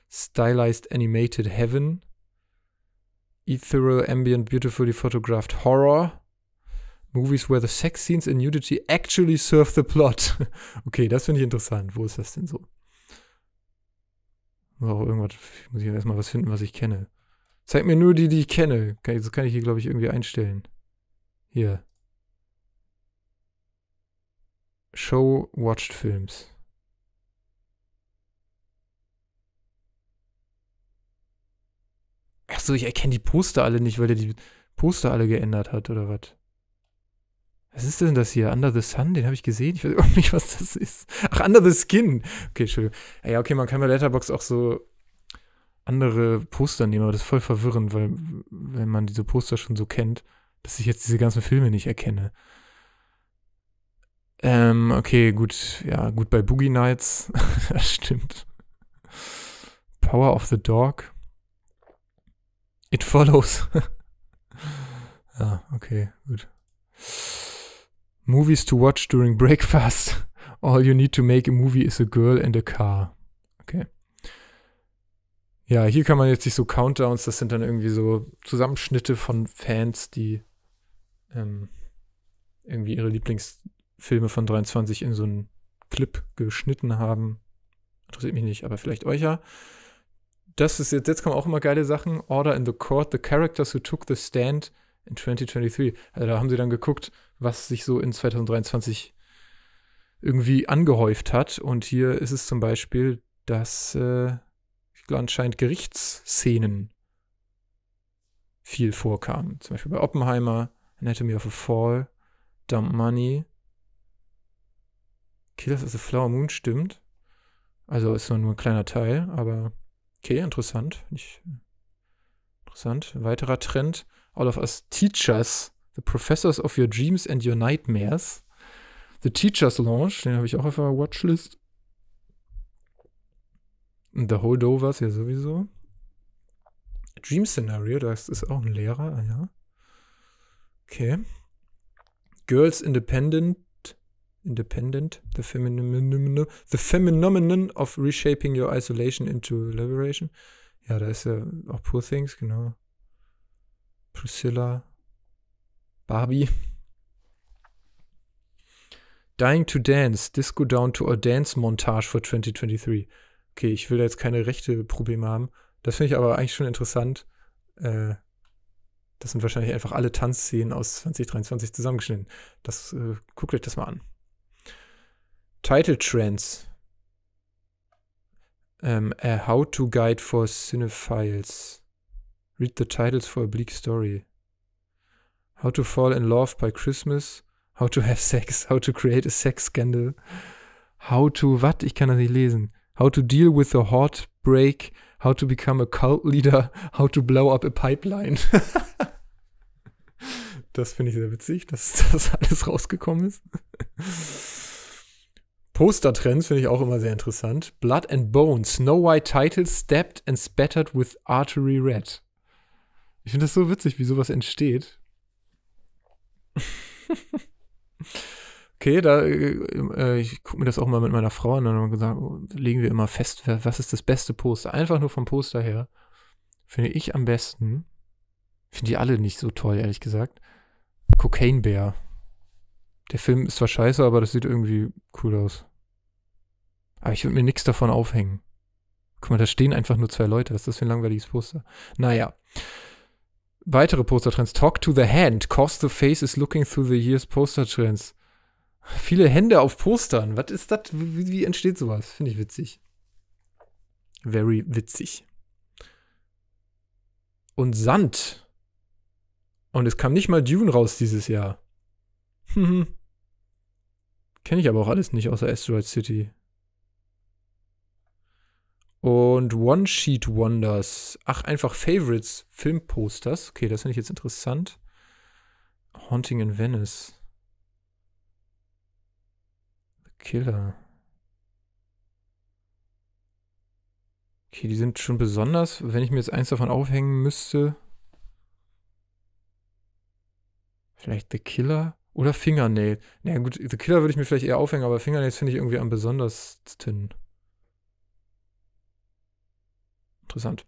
Stylized Animated Heaven, Ethereal Ambient Beautifully Photographed Horror, Movies where the sex scenes and nudity actually serve the plot. okay, das finde ich interessant. Wo ist das denn so? Muss auch irgendwas, muss ich erstmal was finden, was ich kenne. Zeig mir nur die, die ich kenne. Das kann ich hier, glaube ich, irgendwie einstellen. Hier. Show Watched Films. Achso, ich erkenne die Poster alle nicht, weil der die Poster alle geändert hat, oder was? Was ist denn das hier? Under the Sun? Den habe ich gesehen. Ich weiß auch nicht, was das ist. Ach, Under the Skin. Okay, Entschuldigung. Ah ja, okay, man kann bei Letterbox auch so andere Poster nehmen, aber das ist voll verwirrend, weil wenn man diese Poster schon so kennt, dass ich jetzt diese ganzen Filme nicht erkenne. Ähm, okay, gut, ja, gut bei Boogie Nights. das stimmt. Power of the Dog. It follows. ja, okay, gut. Movies to watch during breakfast. All you need to make a movie is a girl and a car. Okay. Ja, hier kann man jetzt nicht so Countdowns, das sind dann irgendwie so Zusammenschnitte von Fans, die ähm, irgendwie ihre Lieblings- Filme von 23 in so einen Clip geschnitten haben. Interessiert mich nicht, aber vielleicht euch ja. Das ist jetzt, jetzt kommen auch immer geile Sachen. Order in the Court, The Characters Who Took the Stand in 2023. Also da haben sie dann geguckt, was sich so in 2023 irgendwie angehäuft hat. Und hier ist es zum Beispiel, dass äh, anscheinend Gerichtsszenen viel vorkamen. Zum Beispiel bei Oppenheimer, Anatomy of a Fall, Dump Money, Killers is a Flower Moon stimmt. Also ist nur ein kleiner Teil, aber okay, interessant. Ich, interessant. weiterer Trend. All of us teachers, the professors of your dreams and your nightmares. The Teachers Launch, den habe ich auch auf der Watchlist. Und The Holdovers ja sowieso. Dream Scenario, das ist auch ein Lehrer, ah ja. Okay. Girls Independent Independent, the, femin the Phenomenon of Reshaping Your Isolation into Liberation. Ja, da ist ja auch Poor Things, genau. Priscilla, Barbie. Dying to Dance, Disco Down to a Dance Montage for 2023. Okay, ich will da jetzt keine rechte Probleme haben. Das finde ich aber eigentlich schon interessant. Äh, das sind wahrscheinlich einfach alle Tanzszenen aus 2023 zusammengeschnitten. Das äh, guckt euch das mal an. Title Trends. Um, ähm, a How to Guide for Cinephiles. Read the titles for a bleak story. How to Fall in Love by Christmas. How to Have Sex. How to Create a Sex Scandal. How to, What? Ich kann das nicht lesen. How to Deal with a Heartbreak. How to Become a Cult Leader. How to Blow Up a Pipeline. das finde ich sehr witzig, dass das alles rausgekommen ist. Poster-Trends finde ich auch immer sehr interessant. Blood and Bone, Snow White Title Stepped and spattered with artery red. Ich finde das so witzig, wie sowas entsteht. okay, da äh, äh ich gucke mir das auch mal mit meiner Frau an und dann gesagt, oh, legen wir immer fest, was ist das beste Poster? Einfach nur vom Poster her finde ich am besten. Finde die alle nicht so toll, ehrlich gesagt. Cocaine Bear der Film ist zwar scheiße, aber das sieht irgendwie cool aus. Aber ich würde mir nichts davon aufhängen. Guck mal, da stehen einfach nur zwei Leute. Was ist das für ein langweiliges Poster? Naja. Weitere Postertrends. Talk to the hand. Cause the face is looking through the years. Postertrends. Viele Hände auf Postern. Was ist das? Wie, wie entsteht sowas? Finde ich witzig. Very witzig. Und Sand. Und es kam nicht mal Dune raus dieses Jahr. Kenne ich aber auch alles nicht außer Asteroid City. Und One-Sheet Wonders. Ach, einfach Favorites. Filmposters. Okay, das finde ich jetzt interessant. Haunting in Venice. The Killer. Okay, die sind schon besonders. Wenn ich mir jetzt eins davon aufhängen müsste. Vielleicht The Killer? Oder Fingernail. Na naja, gut, The Killer würde ich mir vielleicht eher aufhängen, aber Fingernails finde ich irgendwie am besondersten. Interessant.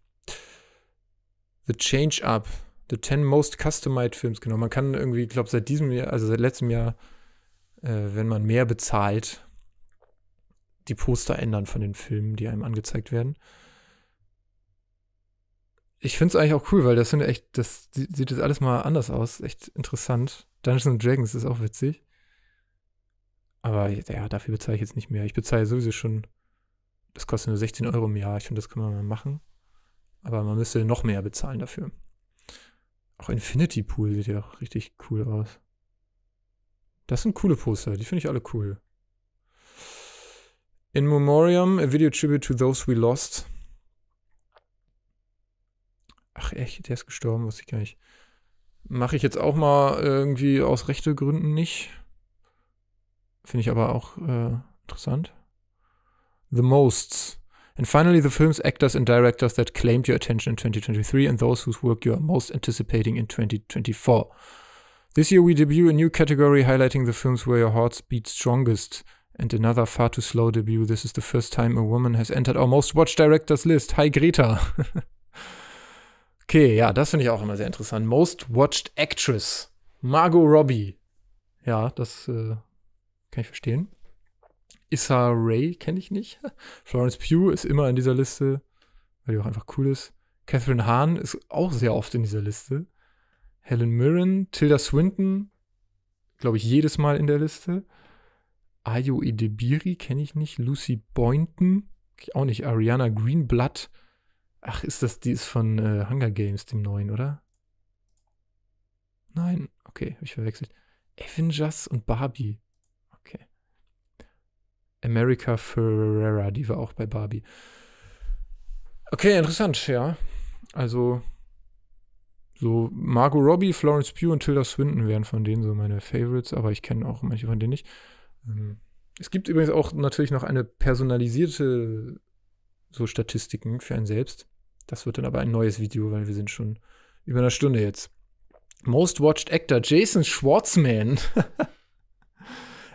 The Change Up. The 10 Most Customized Films, genau. Man kann irgendwie, ich glaube, seit diesem Jahr, also seit letztem Jahr, äh, wenn man mehr bezahlt, die Poster ändern von den Filmen, die einem angezeigt werden. Ich finde es eigentlich auch cool, weil das sind echt, das sieht jetzt alles mal anders aus. Echt interessant. Dungeons Dragons ist auch witzig. Aber ja, dafür bezahle ich jetzt nicht mehr. Ich bezahle sowieso schon, das kostet nur 16 Euro im Jahr. Ich finde, das kann man mal machen. Aber man müsste noch mehr bezahlen dafür. Auch Infinity Pool sieht ja auch richtig cool aus. Das sind coole Poster, die finde ich alle cool. In Memoriam, a video tribute to those we lost. Ach echt, der ist gestorben, wusste ich gar nicht. Mache ich jetzt auch mal irgendwie aus rechte Gründen nicht. Finde ich aber auch äh, interessant. The Mosts. And finally, the films, actors and directors that claimed your attention in 2023 and those whose work you are most anticipating in 2024. This year we debut a new category highlighting the films where your hearts beat strongest. And another far too slow debut. This is the first time a woman has entered our most watched directors list. Hi Greta. Okay, ja, das finde ich auch immer sehr interessant. Most Watched Actress. Margot Robbie. Ja, das äh, kann ich verstehen. Issa Ray kenne ich nicht. Florence Pugh ist immer in dieser Liste, weil die auch einfach cool ist. Catherine Hahn ist auch sehr oft in dieser Liste. Helen Mirren, Tilda Swinton, glaube ich, jedes Mal in der Liste. Ayo Edebiri kenne ich nicht. Lucy Boynton, auch nicht. Ariana Greenblatt. Ach, ist das, die ist von äh, Hunger Games, dem neuen, oder? Nein, okay, habe ich verwechselt. Avengers und Barbie. Okay. America Ferrera, die war auch bei Barbie. Okay, interessant, ja. Also, so Margot Robbie, Florence Pugh und Tilda Swinton wären von denen so meine Favorites, aber ich kenne auch manche von denen nicht. Ähm, es gibt übrigens auch natürlich noch eine personalisierte so Statistiken für einen selbst. Das wird dann aber ein neues Video, weil wir sind schon über einer Stunde jetzt. Most Watched Actor Jason Schwartzman.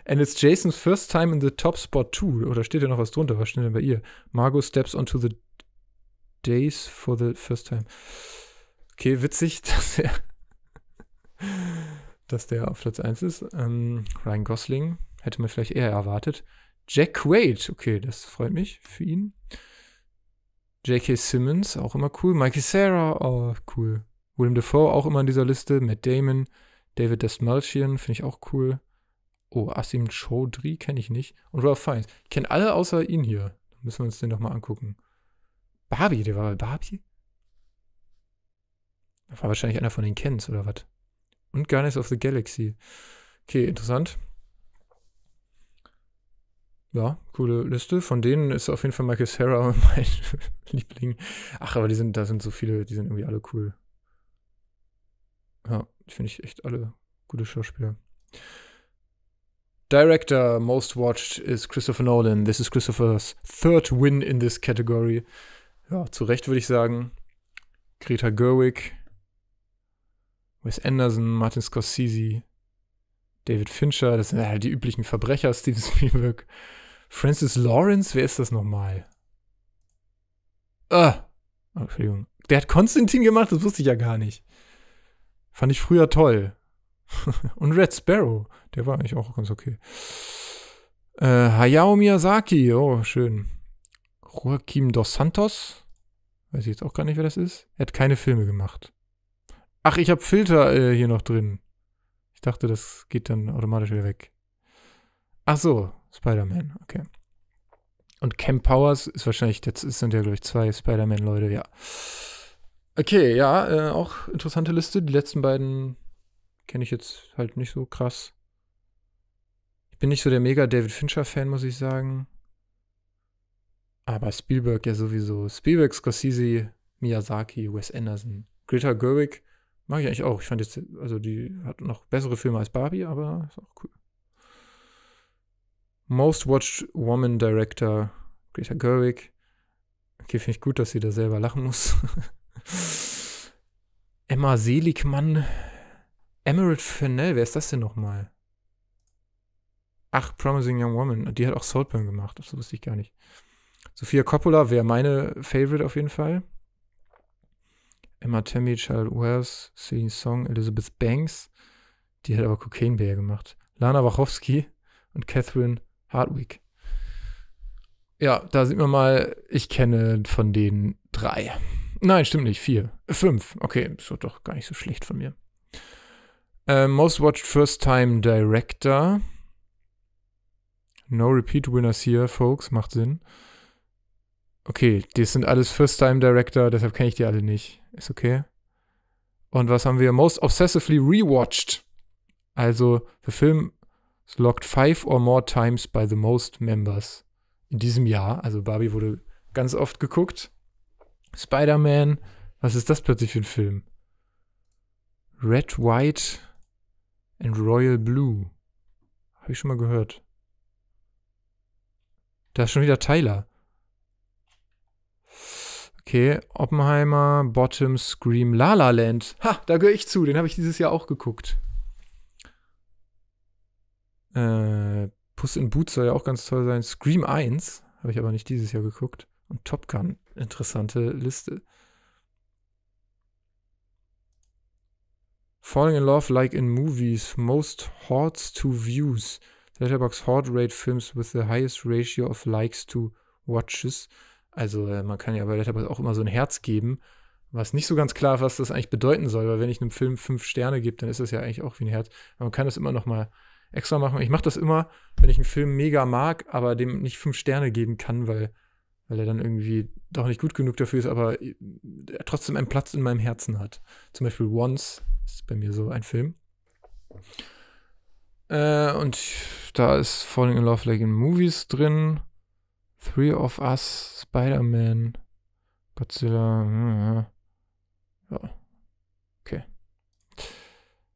And it's Jason's first time in the top spot too. Oder oh, steht da noch was drunter? Was steht denn bei ihr? Margot steps onto the days for the first time. Okay, witzig, dass er, dass der auf Platz 1 ist. Ähm, Ryan Gosling hätte man vielleicht eher erwartet. Jack Quaid, okay, das freut mich für ihn. J.K. Simmons, auch immer cool. Mikey Sarah, oh, cool. William Defoe, auch immer in dieser Liste. Matt Damon, David Desmalchian, finde ich auch cool. Oh, Asim Chaudhry kenne ich nicht. Und Ralph Fiennes. Ich kenne alle außer ihn hier. Müssen wir uns den nochmal angucken. Barbie, der war bei Barbie? Das war wahrscheinlich einer von den Kens oder was? Und Guardians of the Galaxy. Okay, interessant ja, coole Liste. Von denen ist auf jeden Fall Michael Sarah mein Liebling. Ach, aber die sind, da sind so viele, die sind irgendwie alle cool. Ja, die finde ich echt alle gute Schauspieler. Director most watched is Christopher Nolan. This is Christopher's third win in this category. Ja, zu Recht würde ich sagen. Greta Gerwig, Wes Anderson, Martin Scorsese, David Fincher, das sind halt die üblichen Verbrecher, Steven Spielberg. Francis Lawrence, wer ist das nochmal? Ah, Entschuldigung. Der hat Konstantin gemacht, das wusste ich ja gar nicht. Fand ich früher toll. Und Red Sparrow, der war eigentlich auch ganz okay. Äh, Hayao Miyazaki, oh, schön. Joaquim dos Santos, weiß ich jetzt auch gar nicht, wer das ist. Er hat keine Filme gemacht. Ach, ich habe Filter äh, hier noch drin. Ich dachte, das geht dann automatisch wieder weg. Ach so, Spider-Man, okay. Und Camp Powers ist wahrscheinlich, das sind ja, glaube ich, zwei Spider-Man-Leute, ja. Okay, ja, äh, auch interessante Liste. Die letzten beiden kenne ich jetzt halt nicht so krass. Ich bin nicht so der mega David Fincher-Fan, muss ich sagen. Aber Spielberg ja sowieso. Spielberg, Scorsese, Miyazaki, Wes Anderson. Greta Gerwig mag ich eigentlich auch. Ich fand jetzt, also die hat noch bessere Filme als Barbie, aber ist auch cool. Most Watched Woman Director Greta Gerwig. Okay, finde ich gut, dass sie da selber lachen muss. Emma Seligmann. Emerald Fennell, wer ist das denn nochmal? Ach, Promising Young Woman. Die hat auch Saltburn gemacht. Das wusste ich gar nicht. Sophia Coppola wäre meine Favorite auf jeden Fall. Emma Tammy, Child Wells, Celine Song, Elizabeth Banks. Die hat aber Cocaine Bear gemacht. Lana Wachowski und Catherine Hardwick. Ja, da sieht man mal, ich kenne von denen drei. Nein, stimmt nicht, vier. Fünf. Okay, ist doch gar nicht so schlecht von mir. Uh, most Watched First Time Director. No Repeat Winners here, folks, macht Sinn. Okay, das sind alles First Time Director, deshalb kenne ich die alle nicht. Ist okay. Und was haben wir? Most Obsessively Rewatched. Also, der Film es logged five or more times by the most members in diesem Jahr. Also Barbie wurde ganz oft geguckt. Spider-Man, was ist das plötzlich für ein Film? Red, White and Royal Blue. Habe ich schon mal gehört. Da ist schon wieder Tyler. Okay, Oppenheimer, Bottom, Scream, La La Land. Ha, da gehöre ich zu, den habe ich dieses Jahr auch geguckt. Äh, Puss in Boots soll ja auch ganz toll sein. Scream 1 habe ich aber nicht dieses Jahr geguckt. Und Top Gun, interessante Liste. Falling in Love Like in Movies, Most Hordes to Views. Letterbox Horde Rate Films with the highest ratio of likes to watches. Also äh, man kann ja bei Letterbox auch immer so ein Herz geben, was nicht so ganz klar ist, was das eigentlich bedeuten soll, weil wenn ich einem Film fünf Sterne gebe, dann ist das ja eigentlich auch wie ein Herz. Aber man kann das immer noch mal extra machen. Ich mache das immer, wenn ich einen Film mega mag, aber dem nicht fünf Sterne geben kann, weil, weil er dann irgendwie doch nicht gut genug dafür ist, aber er trotzdem einen Platz in meinem Herzen hat. Zum Beispiel Once ist bei mir so ein Film. Äh, und da ist Falling in Love Like in Movies drin. Three of Us, Spider-Man, Godzilla. Ja. Okay.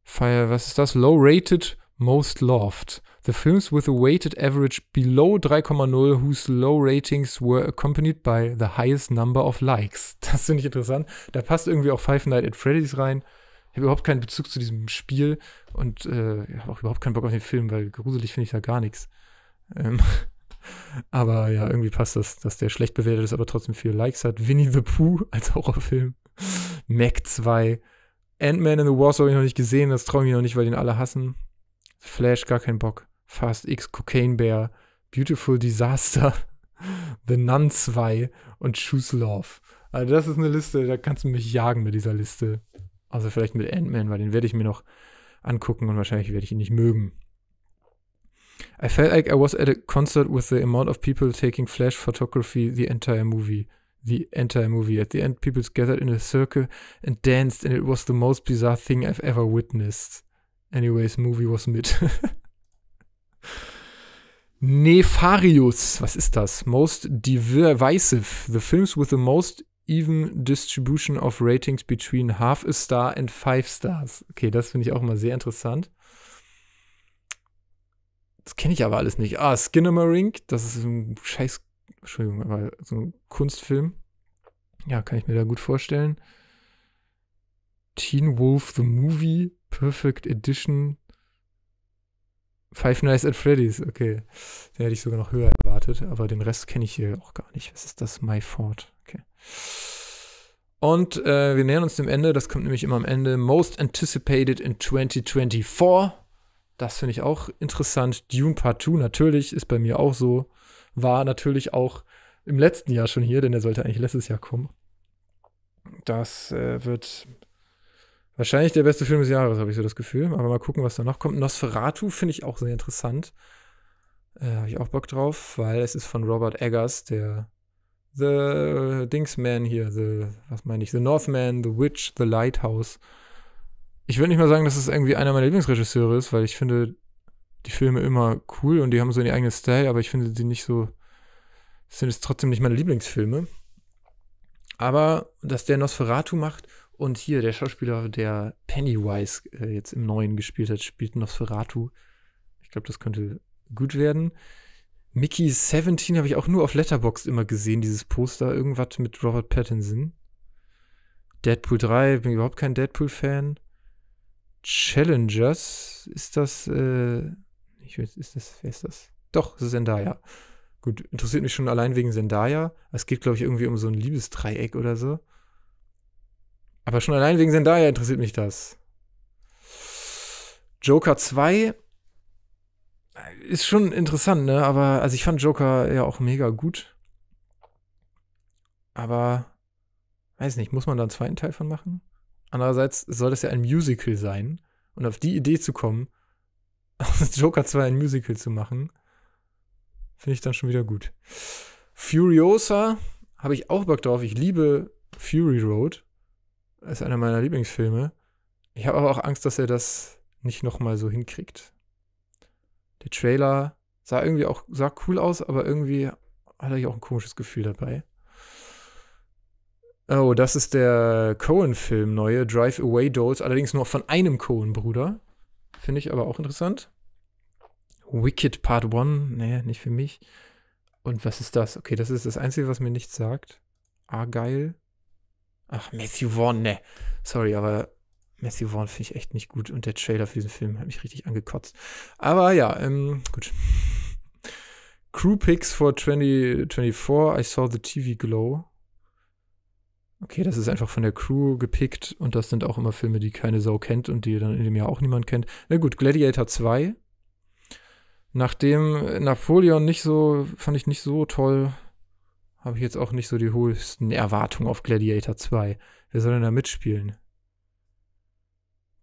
Fire, was ist das? Low-rated Most Loved. The films with a weighted average below 3,0 whose low ratings were accompanied by the highest number of likes. Das finde ich interessant. Da passt irgendwie auch Five Nights at Freddy's rein. Ich habe überhaupt keinen Bezug zu diesem Spiel und äh, habe auch überhaupt keinen Bock auf den Film, weil gruselig finde ich da gar nichts. Ähm, aber ja, irgendwie passt das, dass der schlecht bewertet ist, aber trotzdem viel Likes hat. Winnie the Pooh als Horrorfilm. Mac 2. Ant-Man in the Wars habe ich noch nicht gesehen, das traue ich mir noch nicht, weil den alle hassen. Flash gar keinen Bock. Fast X, Cocaine Bear, Beautiful Disaster, The Nun 2 und Choose Love. Also das ist eine Liste, da kannst du mich jagen mit dieser Liste. Also vielleicht mit Ant-Man, weil den werde ich mir noch angucken und wahrscheinlich werde ich ihn nicht mögen. I felt like I was at a concert with the amount of people taking flash photography the entire movie. The entire movie. At the end, people gathered in a circle and danced, and it was the most bizarre thing I've ever witnessed. Anyways, movie was mit. Nefarius, was ist das? Most divisive. The films with the most even distribution of ratings between half a star and five stars. Okay, das finde ich auch immer sehr interessant. Das kenne ich aber alles nicht. Ah, Skinnamarink, das ist ein scheiß, Entschuldigung, aber so ein Kunstfilm. Ja, kann ich mir da gut vorstellen. Teen Wolf the Movie. Perfect Edition. Five Nights at Freddy's, okay. Den hätte ich sogar noch höher erwartet, aber den Rest kenne ich hier auch gar nicht. Was ist das? My Ford, okay. Und äh, wir nähern uns dem Ende, das kommt nämlich immer am Ende. Most Anticipated in 2024. Das finde ich auch interessant. Dune Part 2 natürlich ist bei mir auch so. War natürlich auch im letzten Jahr schon hier, denn der sollte eigentlich letztes Jahr kommen. Das äh, wird Wahrscheinlich der beste Film des Jahres, habe ich so das Gefühl. Aber mal gucken, was da noch kommt. Nosferatu finde ich auch sehr interessant. Äh, habe ich auch Bock drauf, weil es ist von Robert Eggers, der The Dingsman hier, The, was meine ich, The Northman, The Witch, The Lighthouse. Ich würde nicht mal sagen, dass es irgendwie einer meiner Lieblingsregisseure ist, weil ich finde die Filme immer cool und die haben so ihren eigenen Style, aber ich finde sie nicht so, sind es trotzdem nicht meine Lieblingsfilme. Aber dass der Nosferatu macht und hier der Schauspieler, der Pennywise äh, jetzt im Neuen gespielt hat, spielt Nosferatu. Ich glaube, das könnte gut werden. Mickey 17 habe ich auch nur auf Letterboxd immer gesehen, dieses Poster. Irgendwas mit Robert Pattinson. Deadpool 3, bin ich überhaupt kein Deadpool-Fan. Challengers, ist das, äh, ich weiß, ist das, wer ist das? Doch, es ist Zendaya. Gut, interessiert mich schon allein wegen Zendaya. Es geht, glaube ich, irgendwie um so ein Liebesdreieck oder so. Aber schon allein wegen Zendaya interessiert mich das. Joker 2 äh, ist schon interessant, ne? Aber, also ich fand Joker ja auch mega gut. Aber, weiß nicht, muss man da einen zweiten Teil von machen? Andererseits soll das ja ein Musical sein. Und auf die Idee zu kommen, aus Joker 2 ein Musical zu machen, finde ich dann schon wieder gut. Furiosa habe ich auch Bock drauf. Ich liebe Fury Road. Ist einer meiner Lieblingsfilme. Ich habe aber auch Angst, dass er das nicht nochmal so hinkriegt. Der Trailer sah irgendwie auch sah cool aus, aber irgendwie hatte ich auch ein komisches Gefühl dabei. Oh, das ist der Cohen-Film, neue Drive Away Dolls, allerdings nur von einem Cohen-Bruder. Finde ich aber auch interessant. Wicked Part 1, nee, nicht für mich. Und was ist das? Okay, das ist das Einzige, was mir nichts sagt. Argyle. Ach, Matthew Vaughn, ne. Sorry, aber Matthew Vaughn finde ich echt nicht gut und der Trailer für diesen Film hat mich richtig angekotzt. Aber ja, ähm, gut. Crew Picks for 2024, I saw the TV glow. Okay, das ist einfach von der Crew gepickt und das sind auch immer Filme, die keine Sau kennt und die dann in dem Jahr auch niemand kennt. Na gut, Gladiator 2. Nachdem Napoleon nicht so, fand ich nicht so toll, habe ich jetzt auch nicht so die höchsten Erwartungen auf Gladiator 2. Wer soll denn da mitspielen?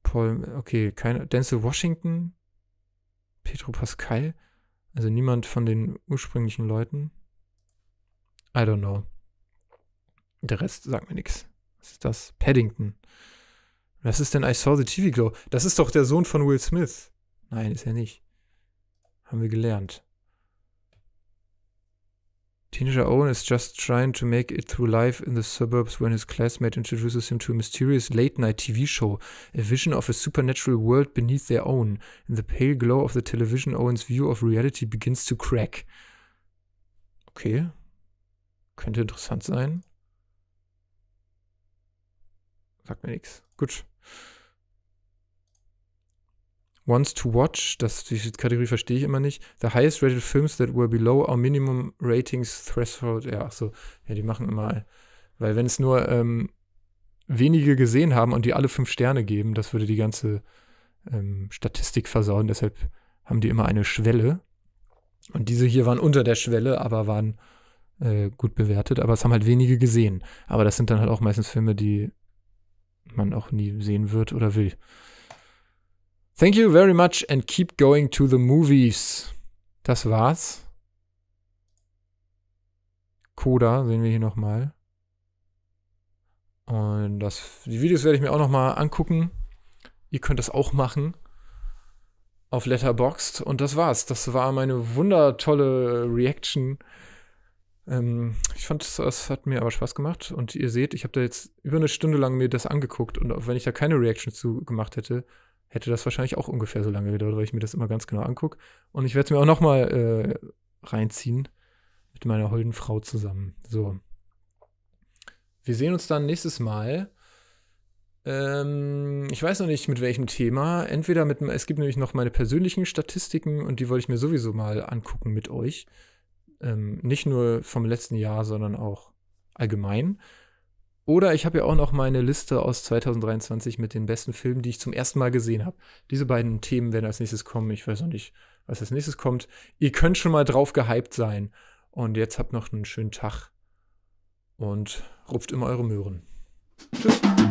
Paul, okay, kein, Denzel Washington? Petro Pascal? Also niemand von den ursprünglichen Leuten? I don't know. Der Rest sagt mir nichts. Was ist das? Paddington. Was ist denn I Saw the TV Glow? Das ist doch der Sohn von Will Smith. Nein, ist er nicht. Haben wir gelernt. Teenager Owen is just trying to make it through life in the suburbs when his classmate introduces him to a mysterious late night TV show, a vision of a supernatural world beneath their own. In the pale glow of the television, Owen's view of reality begins to crack. Okay. Könnte interessant sein. Sagt mir nichts. Gut. Ones to Watch, das, diese Kategorie verstehe ich immer nicht. The highest rated films that were below our minimum ratings threshold. Ja, ach so. Ja, die machen immer. Weil wenn es nur ähm, wenige gesehen haben und die alle fünf Sterne geben, das würde die ganze ähm, Statistik versauen. Deshalb haben die immer eine Schwelle. Und diese hier waren unter der Schwelle, aber waren äh, gut bewertet. Aber es haben halt wenige gesehen. Aber das sind dann halt auch meistens Filme, die man auch nie sehen wird oder will. Thank you very much and keep going to the movies. Das war's. Coda sehen wir hier nochmal. Und das, die Videos werde ich mir auch nochmal angucken. Ihr könnt das auch machen. Auf Letterboxd. Und das war's. Das war meine wundertolle Reaction. Ähm, ich fand, es hat mir aber Spaß gemacht. Und ihr seht, ich habe da jetzt über eine Stunde lang mir das angeguckt. Und auch wenn ich da keine Reaction zu gemacht hätte, hätte das wahrscheinlich auch ungefähr so lange gedauert, weil ich mir das immer ganz genau angucke. Und ich werde es mir auch nochmal äh, reinziehen mit meiner holden Frau zusammen. So. Wir sehen uns dann nächstes Mal. Ähm, ich weiß noch nicht, mit welchem Thema. Entweder mit, es gibt nämlich noch meine persönlichen Statistiken und die wollte ich mir sowieso mal angucken mit euch. Ähm, nicht nur vom letzten Jahr, sondern auch allgemein. Oder ich habe ja auch noch meine Liste aus 2023 mit den besten Filmen, die ich zum ersten Mal gesehen habe. Diese beiden Themen werden als nächstes kommen. Ich weiß noch nicht, was als nächstes kommt. Ihr könnt schon mal drauf gehypt sein. Und jetzt habt noch einen schönen Tag und rupft immer eure Möhren. Tschüss.